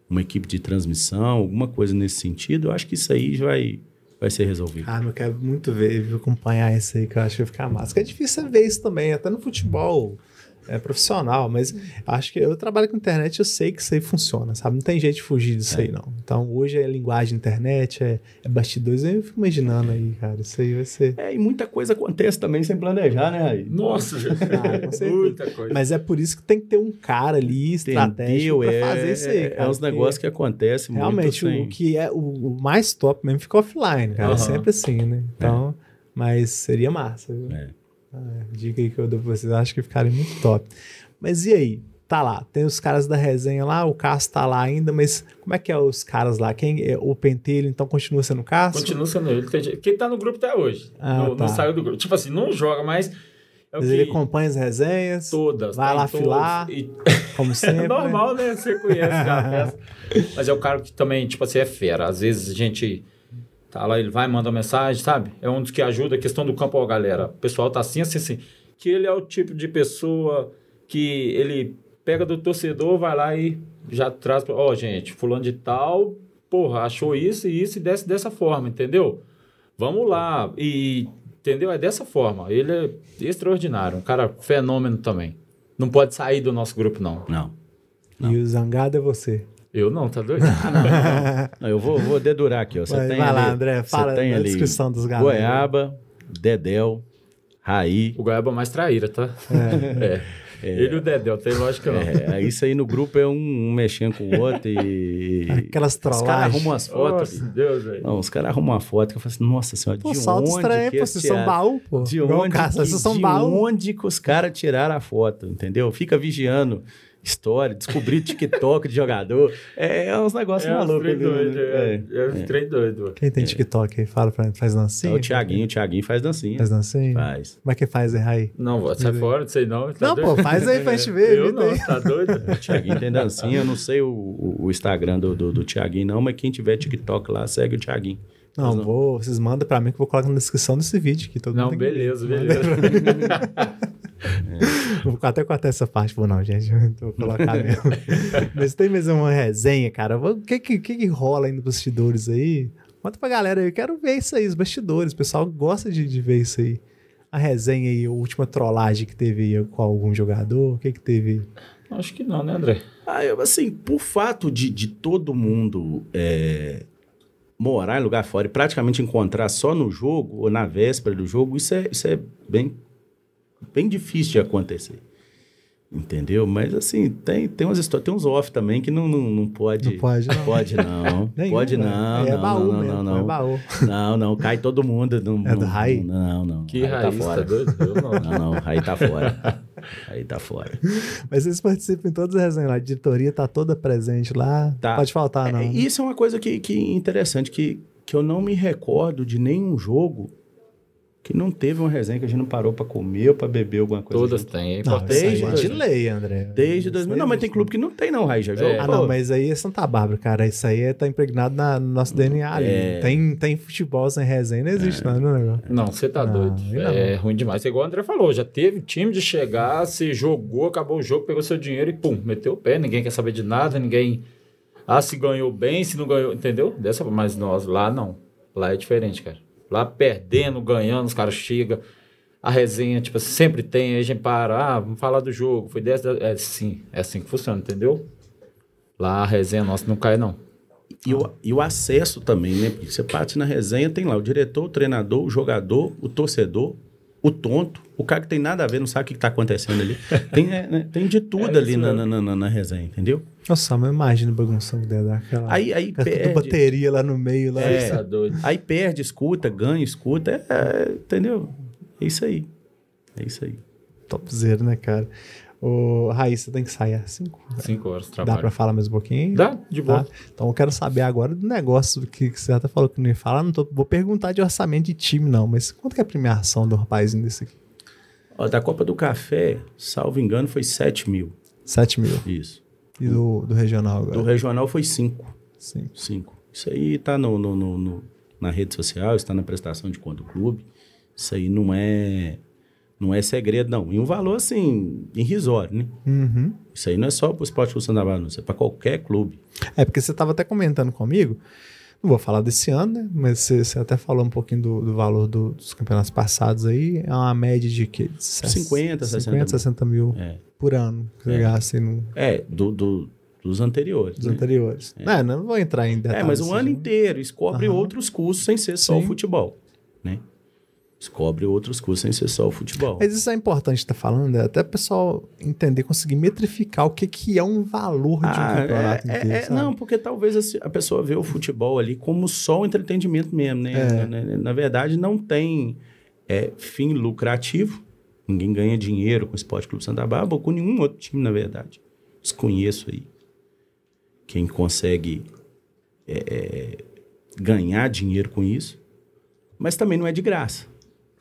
uma equipe de transmissão, alguma coisa nesse sentido, eu acho que isso aí vai, vai ser resolvido. Ah, eu quero muito ver, acompanhar isso aí, que eu acho que vai ficar massa. Que é difícil ver isso também, até no futebol. Hum é profissional, mas acho que eu trabalho com internet, eu sei que isso aí funciona, sabe? Não tem jeito de fugir disso é. aí, não. Então, hoje é linguagem internet, é, é bastidores, eu fico imaginando aí, cara, isso aí vai ser... É, e muita coisa acontece também sem planejar, né, aí? Nossa, cara, ah, muita coisa. Mas é por isso que tem que ter um cara ali, estratégico, Entendeu? pra fazer é, isso aí, é, é cara, É uns negócios que acontecem Realmente, muito o que é o, o, mais top mesmo fica offline, cara, uhum. sempre assim, né? Então, mas seria massa, viu? É. É, Dica aí que eu dou pra vocês, acho que ficaria muito top. Mas e aí? Tá lá, tem os caras da resenha lá, o Cássio tá lá ainda, mas como é que é os caras lá? Quem é o Pentelho, então continua sendo o Cássio? Continua sendo ele. Quem tá no grupo até hoje. Ah, no, tá. não saiu do grupo. Tipo assim, não joga, mas. É mas ele acompanha as resenhas. Todas. Vai lá filar. E... Como sempre. é normal, né? né? Você conhece a Mas é o cara que também, tipo assim, é fera. Às vezes a gente Tá lá, ele vai, manda uma mensagem, sabe? É um dos que ajuda a questão do campo, ó, galera. O pessoal tá assim, assim, assim. Que ele é o tipo de pessoa que ele pega do torcedor, vai lá e já traz, ó, oh, gente, fulano de tal, porra, achou isso e isso e desce dessa forma, entendeu? Vamos lá. E, entendeu? É dessa forma. Ele é extraordinário, um cara fenômeno também. Não pode sair do nosso grupo, não. Não. não. E o zangado é você. Eu não, tá doido? Ah, não, não. eu vou, vou dedurar aqui. Ó. Você vai, tem vai ali, lá, André, fala tem a ali descrição dos galos. Goiaba, Dedel, Raí. O Goiaba é mais traíra, tá? É. é. é. Ele e o Dedel, tem lógica não. É, isso aí no grupo é um, um mexendo com o outro e... Aquelas trollagens. Os caras arrumam as fotos. Nossa, Deus, velho. Não, os caras arrumam a foto que eu falo assim, nossa senhora, pô, de salto onde estranho, que pô, é vocês são baú, pô. De onde, Bom, que, de, de onde que os caras tiraram a foto, entendeu? Fica vigiando história, descobrir TikTok de jogador. É, é uns negócios é malucos. Trem né? doido, é, é, é, é. trem doido. Quem tem é. TikTok aí fala pra mim, faz dancinha? É o Thiaguinho, o Thiaguinho faz dancinha. Faz dancinha? Faz. Como é que faz, aí? Não, vou. sai fora, não sei não. Tá não, doido? pô, faz aí pra gente ver. Eu não, tá doido? É, o Thiaguinho tem dancinha, eu não sei o, o, Instagram do, do, do Thiaguinho não, mas quem tiver TikTok lá, segue o Thiaguinho. Não, não, vou, vocês mandam pra mim que eu vou colocar na descrição desse vídeo que todo não, mundo. Não, beleza, beleza. Vou até cortar essa parte, vou não, gente. Vou colocar mesmo. Mas tem mais uma resenha, cara. O que, que, que rola aí nos bastidores aí? Conta pra galera, eu quero ver isso aí, os bastidores. O pessoal gosta de, de ver isso aí. A resenha aí, a última trollagem que teve aí com algum jogador, o que que teve? Acho que não, né, André? Ah, eu, assim, por fato de, de todo mundo é, morar em lugar fora e praticamente encontrar só no jogo ou na véspera do jogo, isso é, isso é bem bem difícil de acontecer. Entendeu? Mas assim, tem, tem umas histórias, tem uns off também que não, não, não pode. Não pode, não. Pode não. Nenhum, pode né? não. É, não, é baú, não, mesmo, não, é não, é baú. Não, não, cai todo mundo. Não, é do Rai? Não, não. Que Rai tá, é tá fora. Doido, não. não, não, Rai tá fora. Aí tá fora. Mas vocês participam em todas as resenhas lá, a editoria tá toda presente lá. Tá. Pode faltar, é, não. É, isso é uma coisa que, que interessante, que, que eu não me recordo de nenhum jogo que não teve uma resenha que a gente não parou para comer ou para beber alguma coisa. Todas têm. É desde de lei, André. Desde 2000. Não, mas tem clube que não tem não, Raí, já é, jogou. É. Ah, não, mas aí é Santa Bárbara, cara. Isso aí é, tá impregnado na, no nosso DNA ali. Tem, tem futebol sem resenha, não existe é. não, né? Não, você tá doido. É ruim demais. É igual o André falou, já teve time de chegar, se jogou, acabou o jogo, pegou seu dinheiro e pum, meteu o pé. Ninguém quer saber de nada, ninguém... Ah, se ganhou bem, se não ganhou, entendeu? Dessa, mas nós lá não. Lá é diferente, cara lá perdendo, ganhando, os caras chegam. A resenha, tipo, sempre tem, aí a gente para, ah, vamos falar do jogo, foi dessa. É assim, é assim que funciona, entendeu? Lá a resenha nossa não cai, não. E o, e o acesso também, né? Porque você parte na resenha, tem lá o diretor, o treinador, o jogador, o torcedor, o tonto, o cara que tem nada a ver, não sabe o que está acontecendo ali. Tem, é, né? tem de tudo é ali na, na, na, na resenha, entendeu? Nossa, mas imagina o bagunção que deve dar aquela. Aí, aí perde. bateria lá no meio. Lá, é, tá aí perde, escuta, ganha, escuta. É, é, entendeu? É isso aí. É isso aí. top zero né, cara? Ô, Raíssa, tem que sair às 5 horas. 5 horas de trabalho. Dá pra falar mais um pouquinho? Dá, de boa. Tá? Então eu quero saber agora do negócio que, que você até falou que não ia falar. Não tô, vou perguntar de orçamento de time, não. Mas quanto que é a premiação do rapazinho desse aqui? Ó, da Copa do Café, salvo engano, foi 7 mil. 7 mil? Isso. E do, do regional agora? Do regional foi cinco. Cinco. cinco. Isso aí está no, no, no, no, na rede social, está na prestação de conta do clube. Isso aí não é não é segredo, não. E um valor, assim, irrisório, né? Uhum. Isso aí não é só para o Esporte Clube Santa Bárbara, não. Isso é para qualquer clube. É, porque você estava até comentando comigo não vou falar desse ano, né? Mas você, você até falou um pouquinho do, do valor do, dos campeonatos passados aí. É uma média de que? 50, 50, 60, 60 mil é. por ano. Que é. Assim, no... é, do, do, dos anteriores. Dos né? anteriores. É. Não, é, não vou entrar em detalhes. É, mas um assim, ano né? inteiro. Isso cobre uhum. outros cursos sem ser só Sim. o futebol, né? descobre outros cursos sem ser só o futebol. Mas isso é importante estar tá falando, é até o pessoal entender, conseguir metrificar o que, que é um valor de ah, um campeonato. É, inteiro, é, é, não, porque talvez a pessoa vê o futebol ali como só o entretenimento mesmo, né? É. Na, na, verdade, não tem é, fim lucrativo, ninguém ganha dinheiro com o Esporte Clube Santa Bárbara ou com nenhum outro time, na verdade. Desconheço aí. Quem consegue ganhar dinheiro com isso, mas também não é de graça.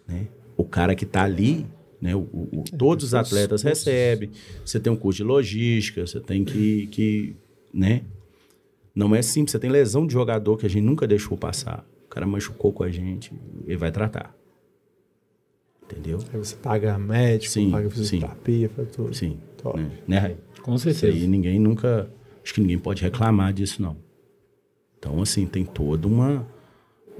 Né? O cara que está ali, né? O, o, é, todos os atletas recebem. Você tem um curso de logística, você tem que, que, né? Não é simples. Você tem lesão de jogador que a gente nunca deixou passar. O cara machucou com a gente, ele vai tratar. Entendeu? Aí você paga médico, sim, paga fisioterapia, sim, tudo. Sim. Top. Né? né? Com certeza. E ninguém nunca. Acho que ninguém pode reclamar disso, não. Então, assim, tem toda uma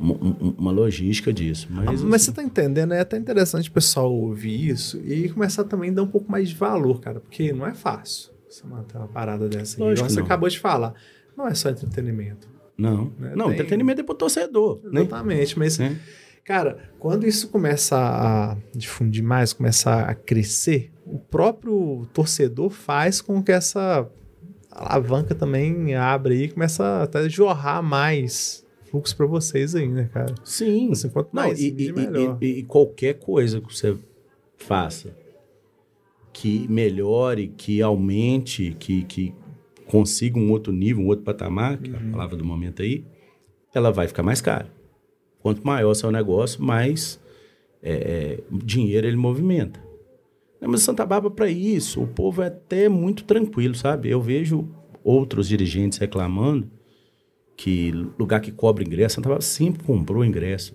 uma logística disso. Mas, ah, mas assim... você tá entendendo, é até interessante o pessoal ouvir isso e começar também a dar um pouco mais de valor, cara, porque não é fácil você manter uma parada dessa. Lógico você não. acabou de falar, não é só entretenimento. Não, né? não, Tem... entretenimento é pro torcedor. Né? Exatamente, né? mas... É. Cara, quando isso começa a difundir mais, começa a crescer, o próprio torcedor faz com que essa alavanca também abre e começa até a jorrar mais fluxo para vocês aí, né, cara? Sim. Assim, quanto mais, Não, e, assim, e, e, e, qualquer coisa que você faça que melhore, que aumente, que, que consiga um outro nível, um outro patamar, que uhum. é a uhum. palavra do momento aí, ela vai ficar mais cara. Quanto maior seu negócio, mais é, é dinheiro ele movimenta. Mas Santa Bárbara, para isso, o povo é até muito tranquilo, sabe? Eu vejo outros dirigentes reclamando que lugar que cobra ingresso, Santa Bárbara sempre comprou ingresso.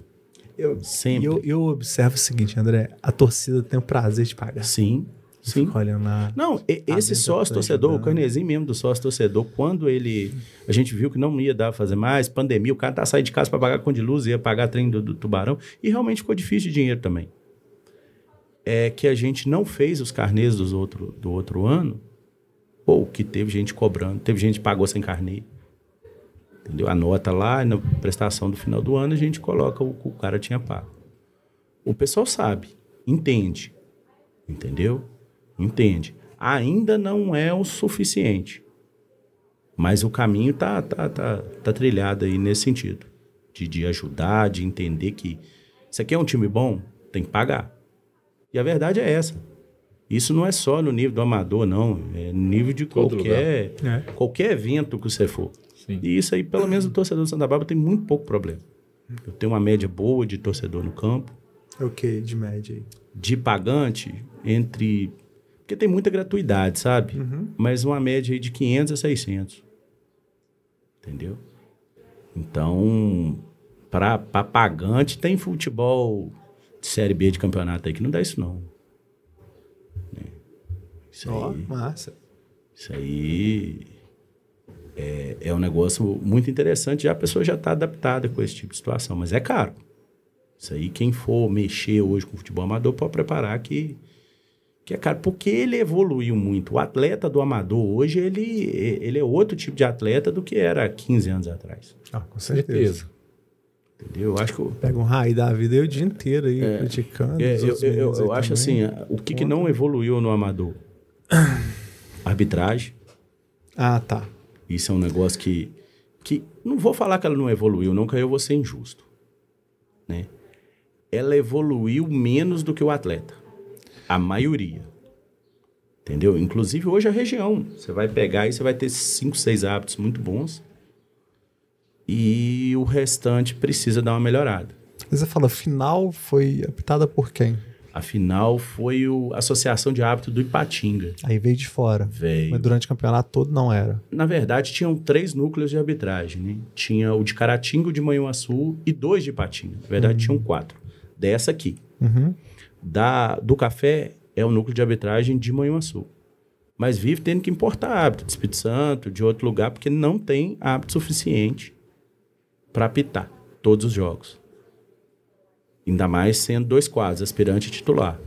Eu, sempre. Eu, eu observo o seguinte, André, a torcida tem o prazer de pagar. Sim, sim. olhando lá. Não, e, esse sócio torcedor, o carnezinho mesmo do sócio torcedor, quando ele. A gente viu que não ia dar pra fazer mais, pandemia, o cara tá saindo de casa para pagar com de luz, ia pagar trem do, do, tubarão, e realmente ficou difícil de dinheiro também. É que a gente não fez os carnês dos outro, do outro ano, ou que teve gente cobrando, teve gente que pagou sem carnê. Entendeu? A nota lá, na prestação do final do ano, a gente coloca o que o cara tinha pago. O pessoal sabe, entende. Entendeu? Entende. Ainda não é o suficiente. Mas o caminho tá, tá, tá, tá trilhado aí nesse sentido. De, de ajudar, de entender que isso aqui é um time bom, tem que pagar. E a verdade é essa. Isso não é só no nível do amador, não. É nível de qualquer, é. qualquer evento que você for. Sim. E isso aí, pelo menos o torcedor do Santa Bárbara tem muito pouco problema. Eu tenho uma média boa de torcedor no campo. É o que de média aí? De pagante, entre... Porque tem muita gratuidade, sabe? Uhum. Mas uma média aí de 500 a 600. Entendeu? Então, para pagante, tem futebol de Série B de campeonato aí que não dá isso, não. Né? Isso oh, aí, massa. Isso aí é, é um negócio muito interessante. Já a pessoa já está adaptada com esse tipo de situação, mas é caro. Isso aí, quem for mexer hoje com o futebol amador, pode preparar que, que é caro, porque ele evoluiu muito. O atleta do amador hoje, ele, ele é outro tipo de atleta do que era 15 anos atrás. Ah, com certeza. Entendeu? Eu acho que eu, Pega um raio da vida aí o dia inteiro aí, é, criticando. É, eu, eu, eu acho assim, o que, que não evoluiu no amador? Arbitragem. Ah, tá. Isso é um negócio que, que não vou falar que ela não evoluiu, não, que eu vou ser injusto. Né? Ela evoluiu menos do que o atleta. A maioria. Entendeu? Inclusive hoje a região. Você vai pegar e você vai ter cinco, seis hábitos muito bons. E o restante precisa dar uma melhorada. Mas você fala, final foi apitada por quem? Afinal, foi o Associação de Hábito do Ipatinga. Aí veio de fora. Veio. Mas durante o campeonato todo não era. Na verdade, tinham três núcleos de arbitragem. Né? Tinha o de Caratinga, o de Manhuaçu e dois de Ipatinga. Na verdade, uhum. tinham quatro. Dessa aqui. Uhum. Da, do café é o núcleo de arbitragem de Manhuaçu. Mas vive tendo que importar hábito de Espírito Santo, de outro lugar, porque não tem hábito suficiente para apitar todos os jogos. Ainda mais sendo dois quadros, aspirante e titular.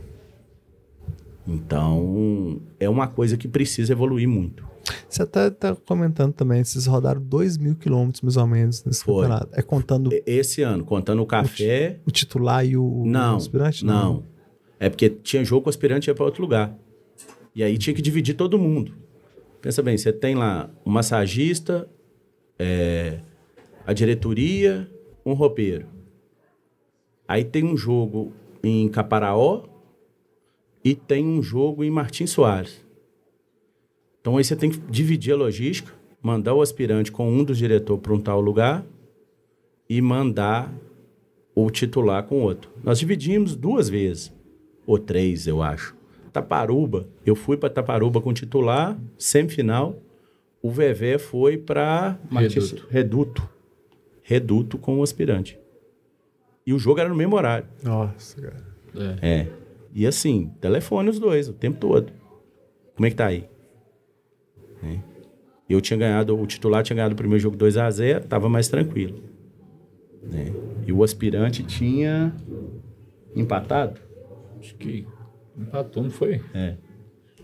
Então, é uma coisa que precisa evoluir muito. Você até está comentando também, vocês rodaram 2 mil quilômetros, mais ou menos, nesse Foi. campeonato. É contando. Esse ano, contando o café. O, titular e o, não, o aspirante? Não. não. É porque tinha jogo, o aspirante ia para outro lugar. E aí tinha que dividir todo mundo. Pensa bem, você tem lá um massagista, é, a diretoria, um roupeiro. Aí tem um jogo em Caparaó e tem um jogo em Martim Soares. Então aí você tem que dividir a logística, mandar o aspirante com um dos diretores para um tal lugar e mandar o titular com outro. Nós dividimos duas vezes, ou três, eu acho. Taparuba, eu fui para Taparuba com titular, semifinal. O Vevé foi para Reduto. Reduto. Reduto com o aspirante. E o jogo era no mesmo horário. Nossa, cara. É. é. E assim, telefone os dois o tempo todo. Como é que tá aí? É. Eu tinha ganhado, o titular tinha ganhado o primeiro jogo 2 a 0 tava mais tranquilo. É. E o aspirante tinha empatado? Acho que empatou, não foi? É.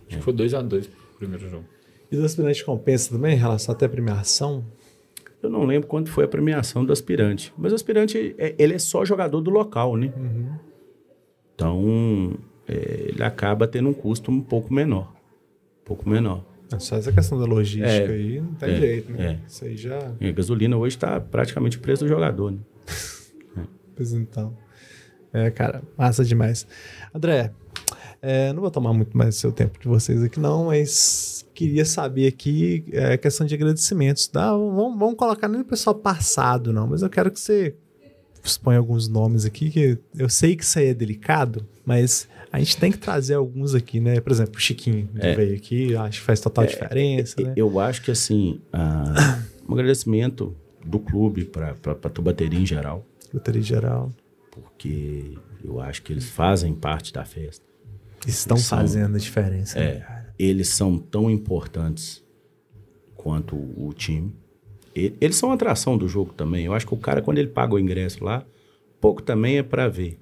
Acho que foi 2x2 o primeiro jogo. E o aspirante compensa também em relação até a premiação? Eu não lembro quando foi a premiação do aspirante. Mas o aspirante, é, ele é só jogador do local, né? Uhum. Então, é, ele acaba tendo um custo um pouco menor. Um pouco menor. É só essa questão da logística é, aí não tem é, jeito, né? É. Isso aí já... a é, gasolina hoje está praticamente preso do jogador, né? Pois então. É, cara, massa demais. André, é, não vou tomar muito mais seu tempo de vocês aqui, não, mas queria saber aqui é questão de agradecimentos. dá tá? Vamos, vamos colocar nem o pessoal passado, não, mas eu quero que você expõe alguns nomes aqui, que eu sei que isso aí é delicado, mas a gente tem que trazer alguns aqui, né? Por exemplo, o Chiquinho é, veio aqui, acho que faz total é, diferença. É, né? Eu acho que assim, um agradecimento do clube para bateria em geral. Bateria em geral. Porque eu acho que eles fazem parte da festa. Estão eles fazendo são, a diferença. Né, é, eles são tão importantes quanto o, time. eles são atração do jogo também. Eu acho que o cara, quando ele paga o ingresso lá, pouco também é para ver.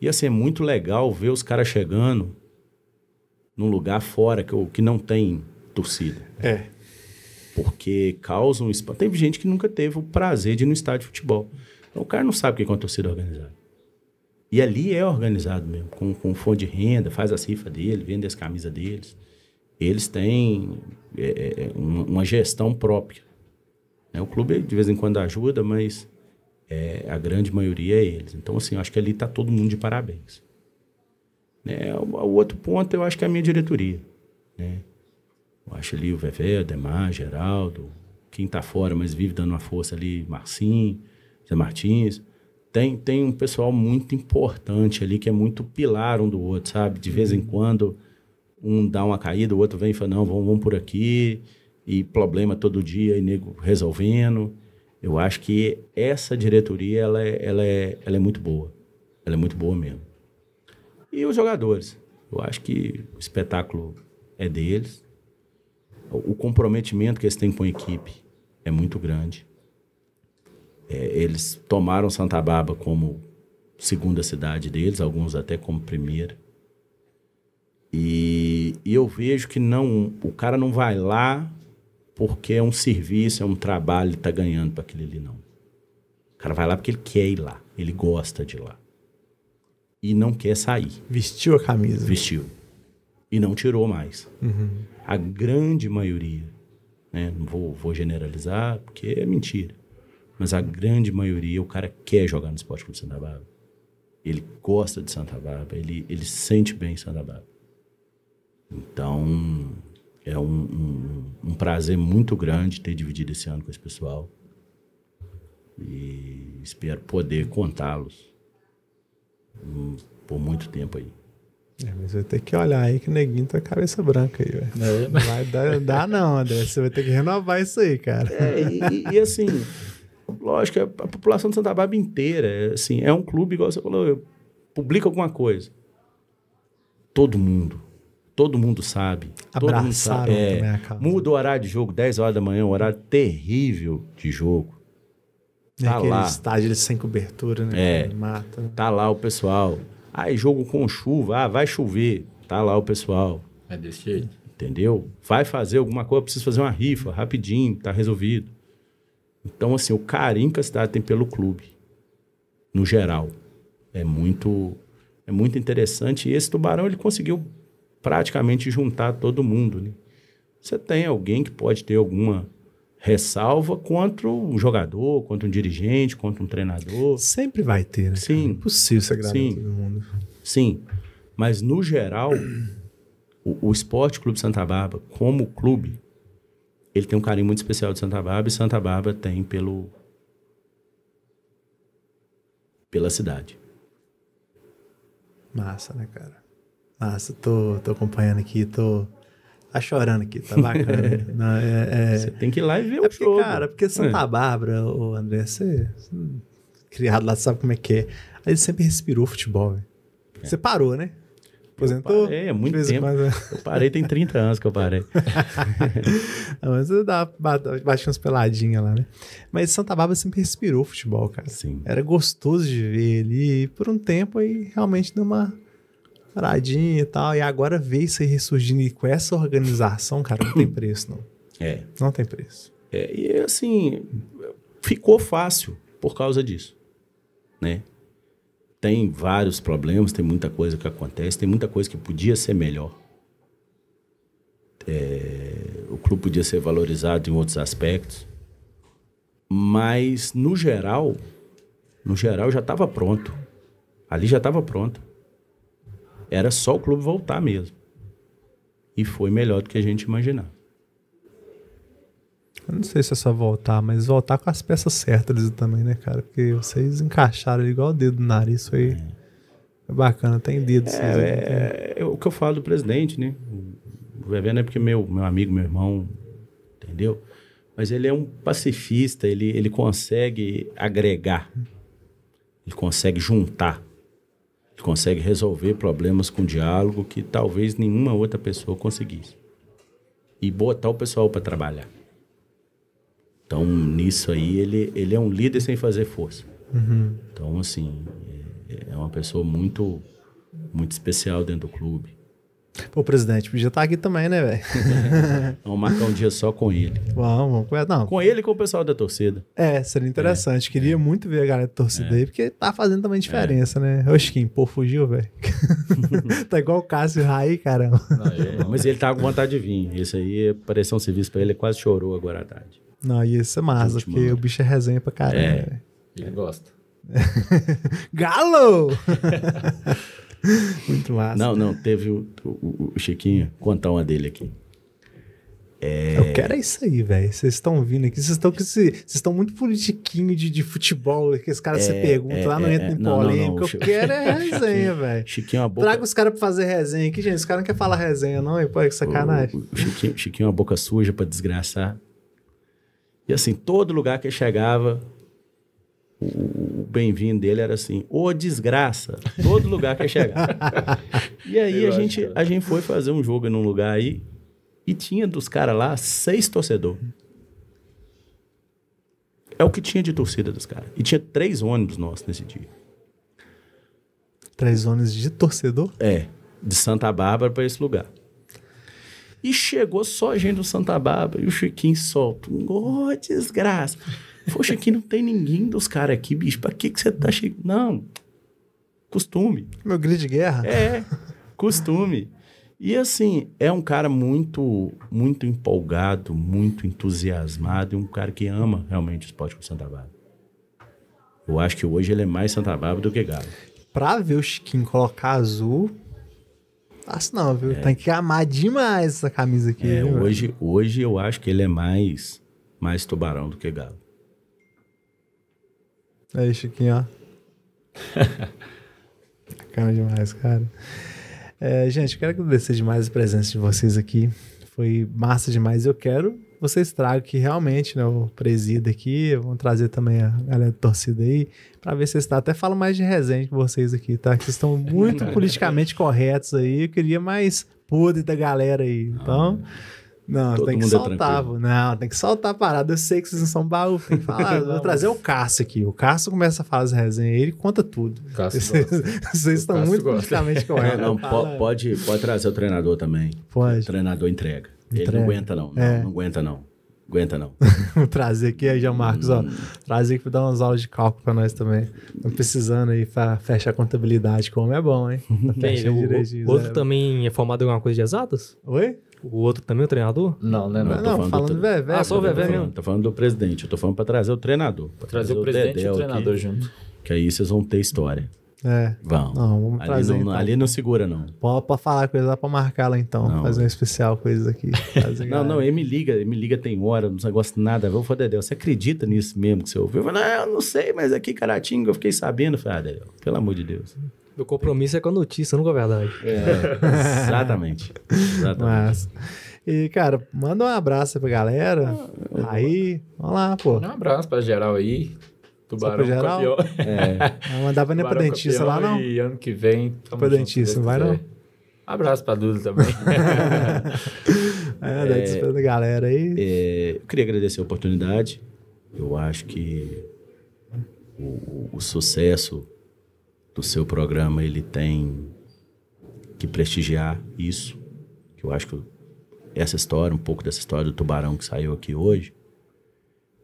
Ia ser muito legal ver os caras chegando num lugar fora que, que não tem torcida. É. Porque causam espanto. Teve gente que nunca teve o prazer de ir no estádio de futebol. Então o cara não sabe o que é uma torcida organizada. E ali é organizado mesmo, com, com fundo de renda, faz a cifra dele, vende as camisas deles. Eles têm é, é, é uma gestão própria. Né? O clube de vez em quando ajuda, mas é, a grande maioria é eles. Então, assim, eu acho que ali está todo mundo de parabéns. Né? O, o, outro ponto, eu acho que é a minha diretoria. Né? Eu acho ali o Vevé, o Demar, Geraldo, quem está fora, mas vive dando uma força ali, Marcinho, Zé Martins tem, tem um pessoal muito importante ali, que é muito pilar um do outro, sabe? De vez em uhum. quando, um dá uma caída, o outro vem e fala, não, vamos, vamos por aqui, e problema todo dia, e nego resolvendo. Eu acho que essa diretoria, ela é, ela é, ela é muito boa. Ela é muito boa mesmo. E os jogadores. Eu acho que o espetáculo é deles. O comprometimento que eles têm com a equipe é muito grande é, eles tomaram Santa Bárbara como segunda cidade deles, alguns até como primeira. E, e, eu vejo que não, o cara não vai lá porque é um serviço, é um trabalho, ele tá ganhando para aquele ali, não. O cara vai lá porque ele quer ir lá, ele gosta de ir lá. E não quer sair. Vestiu a camisa. Vestiu. E não tirou mais. Uhum. A grande maioria, né? Não vou, vou generalizar, porque é mentira mas a grande maioria, o cara quer jogar no Esporte Clube Santa Bárbara. Ele gosta de Santa Bárbara, ele, ele sente bem Santa Bárbara. Então, é um, um, um prazer muito grande ter dividido esse ano com esse pessoal. E espero poder contá-los hum, por muito tempo aí. É, mas vai ter que olhar aí que o neguinho tá cabeça branca aí, velho. É. Não vai dar, não, André. Você vai ter que renovar isso aí, cara. É, e, e assim, Lógico, é a população de Santa Bárbara inteira, é assim, é um clube, igual você falou, publica alguma coisa. Todo mundo. Todo mundo sabe. Abraçaram mundo sabe, é, a casa. Muda o horário de jogo, 10 horas da manhã, um horário terrível de jogo. É tá é aquele lá. estádio sem cobertura, né? É. Mata. Tá lá o pessoal. Aí jogo com chuva, ah, vai chover. Tá lá o pessoal. É desse jeito. Entendeu? Vai fazer alguma coisa, precisa fazer uma rifa, rapidinho, tá resolvido. Então, assim, o carinho que a cidade tem pelo clube, no geral, é muito, é muito interessante. E esse Tubarão, ele conseguiu praticamente juntar todo mundo. Né? Você tem alguém que pode ter alguma ressalva contra um jogador, contra um dirigente, contra um treinador. Sempre vai ter, né? Sim. É impossível você agradar Sim. todo mundo. Sim. Mas, no geral, o, o Esporte Clube Santa Bárbara, como clube, ele tem um carinho muito especial de Santa Bárbara e Santa Bárbara tem pelo pela cidade. Massa, né, cara? Massa, tô, tô acompanhando aqui, tô tá chorando aqui, tá bacana. Não, é, é... Você tem que ir lá e ver é o porque, jogo. Cara, porque Santa é. Bárbara, o André, você, criado lá, sabe como é que é. Aí ele sempre respirou futebol, é. Você parou, né? aposentou? é, é muito tempo. Mais... Eu parei, tem 30 anos que eu parei. Não, mas dá bate umas peladinhas lá, né? Mas Santa Bárbara sempre respirou futebol, cara. Sim. Era gostoso de ver ali. E por um tempo aí realmente deu uma paradinha e tal. E agora ver isso aí ressurgindo e com essa organização, cara, não tem preço, não. É. Não tem preço. É, e assim, ficou fácil por causa disso, né? tem vários problemas, tem muita coisa que acontece, tem muita coisa que podia ser melhor. É, o clube podia ser valorizado em outros aspectos, mas no geral, no geral já estava pronto. Ali já estava pronto. Era só o clube voltar mesmo. E foi melhor do que a gente imaginava. Eu não sei se é só voltar, mas voltar com as peças certas também, né, cara? Porque vocês encaixaram igual o dedo no nariz, foi é. é bacana, tem dedo. É, é, é, o que eu falo do presidente, né? O Vevé não é porque meu, meu amigo, meu irmão, entendeu? Mas ele é um pacifista, ele, ele consegue agregar, ele consegue juntar, ele consegue resolver problemas com diálogo que talvez nenhuma outra pessoa conseguisse. E botar o pessoal para trabalhar. Então, nisso aí, ele, ele é um líder sem fazer força. Uhum. Então, assim, é, é uma pessoa muito, muito especial dentro do clube. Pô, presidente, podia estar tá aqui também, né, velho? vamos marcar um dia só com ele. Vamos, vamos. Não. Com ele e com o pessoal da torcida. É, seria interessante. É, Queria é. muito ver a galera da torcida é. aí, porque tá fazendo também diferença, é. né? quem pô, fugiu, velho. tá igual o Cássio Raí, caramba. Não, é, mas ele tá com vontade de vir. Isso aí pareceu um serviço pra ele, ele quase chorou agora à tarde. Não, e esse é massa, porque o bicho é resenha pra caramba. É, ele gosta. Galo! Muito massa. Não, não, teve o, o, o Chiquinho, contar uma dele aqui. É... Eu quero é isso aí, velho. Vocês estão vindo aqui, vocês estão vocês estão muito politiquinho de, de futebol, que esse caras é, se perguntam, é, lá não é, entra em é. polêmica. Eu quero é resenha, velho. Chiquinho é uma boca. Traga os caras pra fazer resenha aqui, gente. Os caras não querem falar resenha, não, e pô, que sacanagem. O, o, o Chiquinho, Chiquinho é uma boca suja pra desgraçar. E assim, todo lugar que chegava, o bem-vindo dele era assim, ô desgraça, todo lugar que chegava. e aí a gente, a gente foi fazer um jogo num lugar aí e tinha dos caras lá seis torcedores. É o que tinha de torcida dos caras. E tinha três ônibus nossos nesse dia. Três ônibus de torcedor? É, de Santa Bárbara para esse lugar. E chegou só a gente do Santa Bárbara e o Chiquinho solto. Ô, oh, desgraça. Poxa, aqui não tem ninguém dos caras aqui, bicho. Pra que, que você tá chegando? Não. Costume. Meu grito de guerra. É, costume. E assim, é um cara muito, muito empolgado, muito entusiasmado e um cara que ama realmente o esporte com Santa Bárbara. Eu acho que hoje ele é mais Santa Bárbara do que Galo. Pra ver o Chiquinho colocar azul, fácil não, viu? É. Tem que amar demais essa camisa aqui. É, hoje, hoje eu acho que ele é mais, mais tubarão do que galo. Aí, Chiquinho, ó. Bacana demais, cara. É, gente, quero agradecer demais a presença de vocês aqui. Foi massa demais. Eu quero vocês tragam que realmente, né, o presida aqui, vamos trazer também a galera da torcida aí, para ver se vocês tá. até falo mais de resenha com vocês aqui, tá? Que vocês estão muito politicamente corretos aí, eu queria mais podre da galera aí. Então, ah, não, não tem que é soltar, é não, tem que soltar a parada. Eu sei que vocês não são baú, tem que falar. não, vou trazer mas... o Cássio aqui. O Cássio começa a fazer resenha, ele conta tudo. Vocês, vocês estão muito gosta. politicamente corretos. Não, não pode, pode trazer o treinador também. Pode. O treinador entrega. Ele não aguenta, não. Não, é. não aguenta, não. Aguenta, não. Vou trazer aqui aí, Jean Marcos, hum. ó. Trazer aqui pra dar umas aulas de cálculo pra nós também. Tô precisando aí pra fechar a contabilidade, como é bom, hein? Fecha direitinho. O outro é. também é formado em alguma coisa de exatas? Oi? O outro também, é o treinador? Não, né? Não, não, não falando, falando do Vé. Ah, só o Vé mesmo. Tô falando do presidente, eu tô falando pra trazer o treinador. Pra trazer, trazer o presidente o e o treinador aqui, junto. Que aí vocês vão ter história. É. Não, vamos ali trazer. Não, então. Ali não segura, não. Pode, pode falar coisa dá pra marcar lá então. Não. Fazer um é. especial coisas aqui. não, não, ele me liga, ele me liga tem hora, não de nada. Eu falei, Dedel, você acredita nisso mesmo que você ouviu? Eu falei, não, eu não sei, mas aqui, Caratinga, eu fiquei sabendo. Eu falei, ah, Dedel, pelo amor de Deus. Meu compromisso é com a notícia, não com a verdade. É, exatamente. exatamente. Mas... E, cara, manda um abraço aí pra galera. Ah, aí, vamos lá, pô. Um abraço pra geral aí. Tubarão geral? campeão. É. mandava nem pra dentista lá, não? E ano que vem... pra dentista, não vai não? Abraço pra Duda também. é, é, a galera aí. É, eu queria agradecer a oportunidade. Eu acho que o, o sucesso do seu programa, ele tem que prestigiar isso. Eu acho que essa história, um pouco dessa história do tubarão que saiu aqui hoje,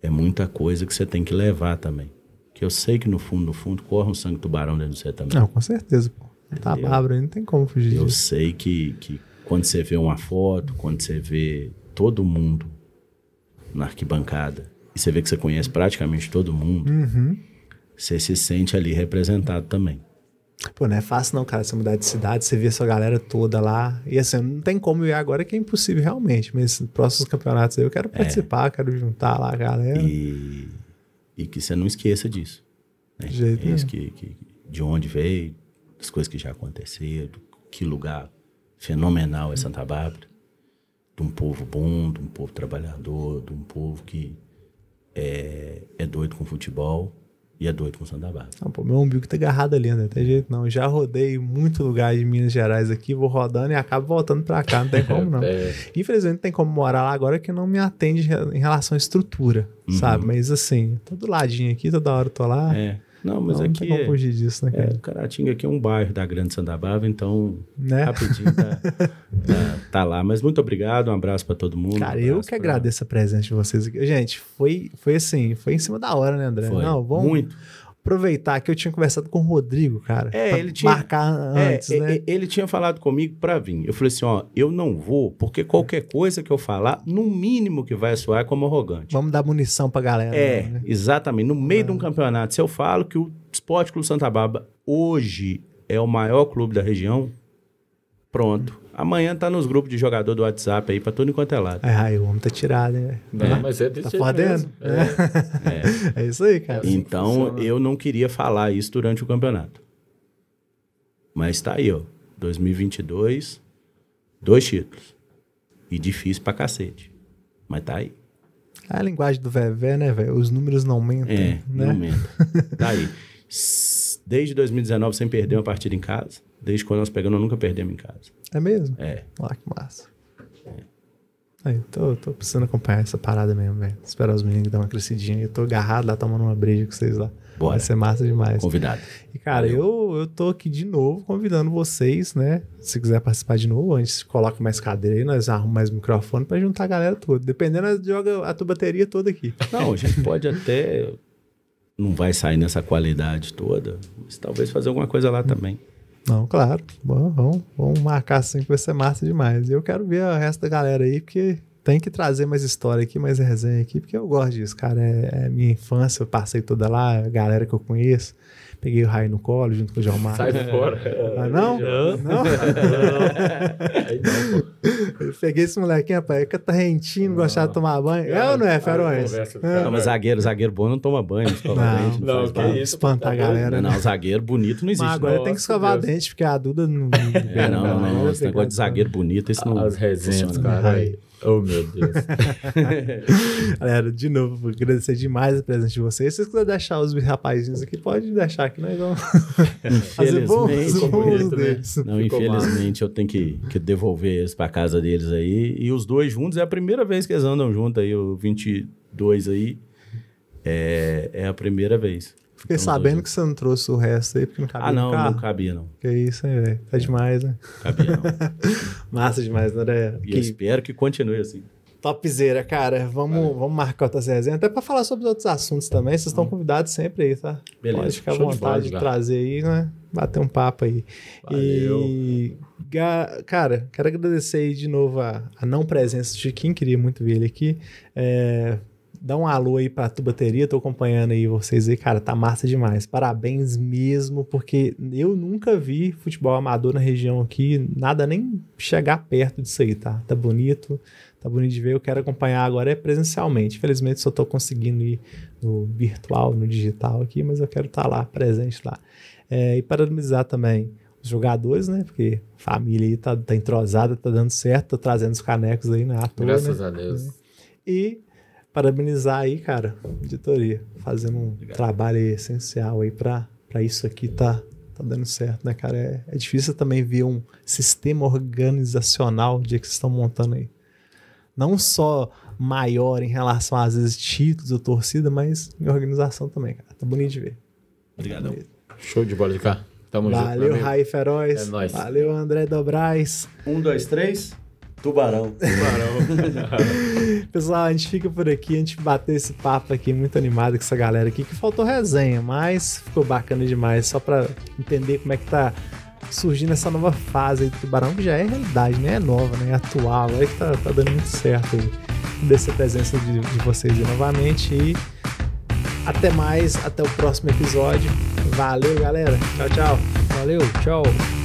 é muita coisa que você tem que levar também. Que eu sei que no fundo, no fundo, corre um sangue tubarão dentro de você também. Não, com certeza, pô. Tá abro, não tem como fugir. Eu disso. sei que, que quando você vê uma foto, quando você vê todo mundo na arquibancada, e você vê que você conhece praticamente todo mundo, uhum. você se sente ali representado também. Pô, não é fácil não, cara, você mudar de cidade, você ver sua galera toda lá. E assim, não tem como ir agora que é impossível realmente, mas próximos campeonatos eu quero é. participar, é. quero juntar lá a galera. E, e que você não esqueça disso. Né? De jeito é que, que, de onde veio, das coisas que já aconteceram, que lugar fenomenal é Santa Bárbara. De um povo bom, de um povo trabalhador, de um povo que é, é doido com futebol e é doido função da base. Não, pô, meu umbigo tá agarrado ali, né? Não tem é. jeito não. Já rodei muito lugar de Minas Gerais aqui, vou rodando e acabo voltando pra cá. Não tem como não. é. Infelizmente não tem como morar lá agora que não me atende em relação à estrutura, uhum. sabe? Mas assim, todo ladinho aqui, toda hora eu tô lá. É. Não, mas não, aqui. É não tem fugir disso, né, é, cara? É, Caratinga aqui é um bairro da Grande Bárbara, então né? rapidinho tá, tá, tá, lá. Mas muito obrigado, um abraço para todo mundo. Cara, um eu que pra... agradeço a presença de vocês aqui. Gente, foi, foi assim, foi em cima da hora, né, André? Foi, não, bom. Muito aproveitar que eu tinha conversado com o Rodrigo, cara. É, ele tinha. Marcar é, antes, é, né? É, ele tinha falado comigo para vir. Eu falei assim: ó, eu não vou, porque qualquer coisa que eu falar, no mínimo que vai soar é como arrogante. Vamos dar munição pra galera. É, né? exatamente. No meio é. de um campeonato, se eu falo que o Esporte Clube Santa Bárbara hoje é o maior clube da região, pronto. Amanhã tá nos grupos de jogador do WhatsApp aí pra tudo enquanto é lado. É, aí o homem tá tirado, né? É, é, mas é desse tá podendo. Né? É. É. é. isso aí, cara. É assim então, eu não queria falar isso durante o campeonato. Mas tá aí, ó. 2022, dois títulos. E difícil pra cacete. Mas tá aí. É a linguagem do Vevé, né, velho? Os números não aumentam. É, né? não aumentam. tá aí. Desde 2019, sem perder uma partida em casa Desde quando nós pegamos, nós nunca perdemos em casa. É mesmo? É. Olha ah, que massa. É. Aí, tô, tô precisando acompanhar essa parada mesmo, velho. Esperar os meninos dar uma crescidinha. Eu tô agarrado lá tomando uma breja com vocês lá. Bora. Vai ser massa demais. Convidado. E, cara, eu, eu tô aqui de novo convidando vocês, né? Se quiser participar de novo, antes coloca mais cadeira aí, nós arrumamos mais microfone pra juntar a galera toda. Dependendo, nós joga a tua bateria toda aqui. Não, a gente pode até. Não vai sair nessa qualidade toda, mas talvez fazer alguma coisa lá também. Não, claro. Bom, vamos, vamos marcar assim que vai ser massa demais. Eu quero ver o resto da galera aí, porque tem que trazer mais história aqui, mais resenha aqui, porque eu gosto disso, cara. É, é minha infância, eu passei toda lá, a galera que eu conheço. Peguei o raio no colo junto com o Jalmar. Sai fora. Ah, não? Não. não. não peguei esse molequinho, rapaz, é catarrentino, não. gostava de tomar banho. é ou não é, Ferões? É. Ah. Não, mas zagueiro, zagueiro bom não toma banho. Não, não, não que isso. Tá Espanta a galera. Não, não, né? zagueiro bonito não existe. Mas agora tem que escovar Deus. dente, porque a Duda não... É, não, não, não. Esse negócio de zagueiro bonito, isso não... As resenhas, cara. Oh, meu Deus. Galera, de novo, vou agradecer demais a presença de vocês. Se vocês quiserem deixar os rapazinhos aqui, pode deixar aqui, nós vamos bons, bons né? Não, infelizmente, eu tenho que, que devolver eles para casa deles aí. E os dois juntos, é a primeira vez que eles andam juntos aí, o 22 aí. É, é a primeira vez. Fiquei sabendo que você não trouxe o resto aí, porque não cabia. Ah, não, não cabia, não. Que isso, hein, velho? Tá é. demais, né? Cabia, não. Massa demais, né, galera? E espero que continue assim. Topzera, cara. Vamos, vamos marcar outras resenhas. Até para falar sobre outros assuntos também. Vocês estão hum. convidados sempre aí, tá? Beleza. Pode ficar à vontade de, bola, de trazer aí, né? Bater um papo aí. Valeu. E, cara, quero agradecer aí de novo a, a não presença de quem Queria muito ver ele aqui. É, dá um alô aí pra bateria, tô acompanhando aí vocês aí, cara, tá massa demais. Parabéns mesmo, porque eu nunca vi futebol amador na região aqui, nada nem chegar perto disso aí, tá? Tá bonito, tá bonito de ver. Eu quero acompanhar agora é presencialmente. Infelizmente só tô conseguindo ir no virtual, no digital aqui, mas eu quero estar tá lá, presente lá. É, e parabenizar também os jogadores, né? Porque a família aí tá, tá entrosada, tá dando certo, tô trazendo os canecos aí né? na ator. Graças né? a Deus. E parabenizar aí, cara, editoria, fazendo um Obrigado. trabalho essencial aí para isso aqui tá, tá dando certo, né, cara? É, é difícil também ver um sistema organizacional de que vocês estão montando aí. Não só maior em relação às vezes títulos ou torcida, mas em organização também, cara. Tá bonito de ver. Obrigadão. Tá Show de bola de cá. Tamo Valeu, junto. Valeu, Raif Heróis. É nóis. Valeu, André Dobrais. Um, dois, três. Tubarão. Tubarão. Pessoal, a gente fica por aqui, a gente bateu esse papo aqui muito animado com essa galera aqui, que faltou resenha, mas ficou bacana demais, só para entender como é que tá surgindo essa nova fase aí do Tubarão, que já é realidade, né? É nova, né? É atual, aí é que tá, tá dando muito certo Dessa presença de, de vocês aí novamente e até mais, até o próximo episódio. Valeu, galera. Tchau, tchau. Valeu, tchau.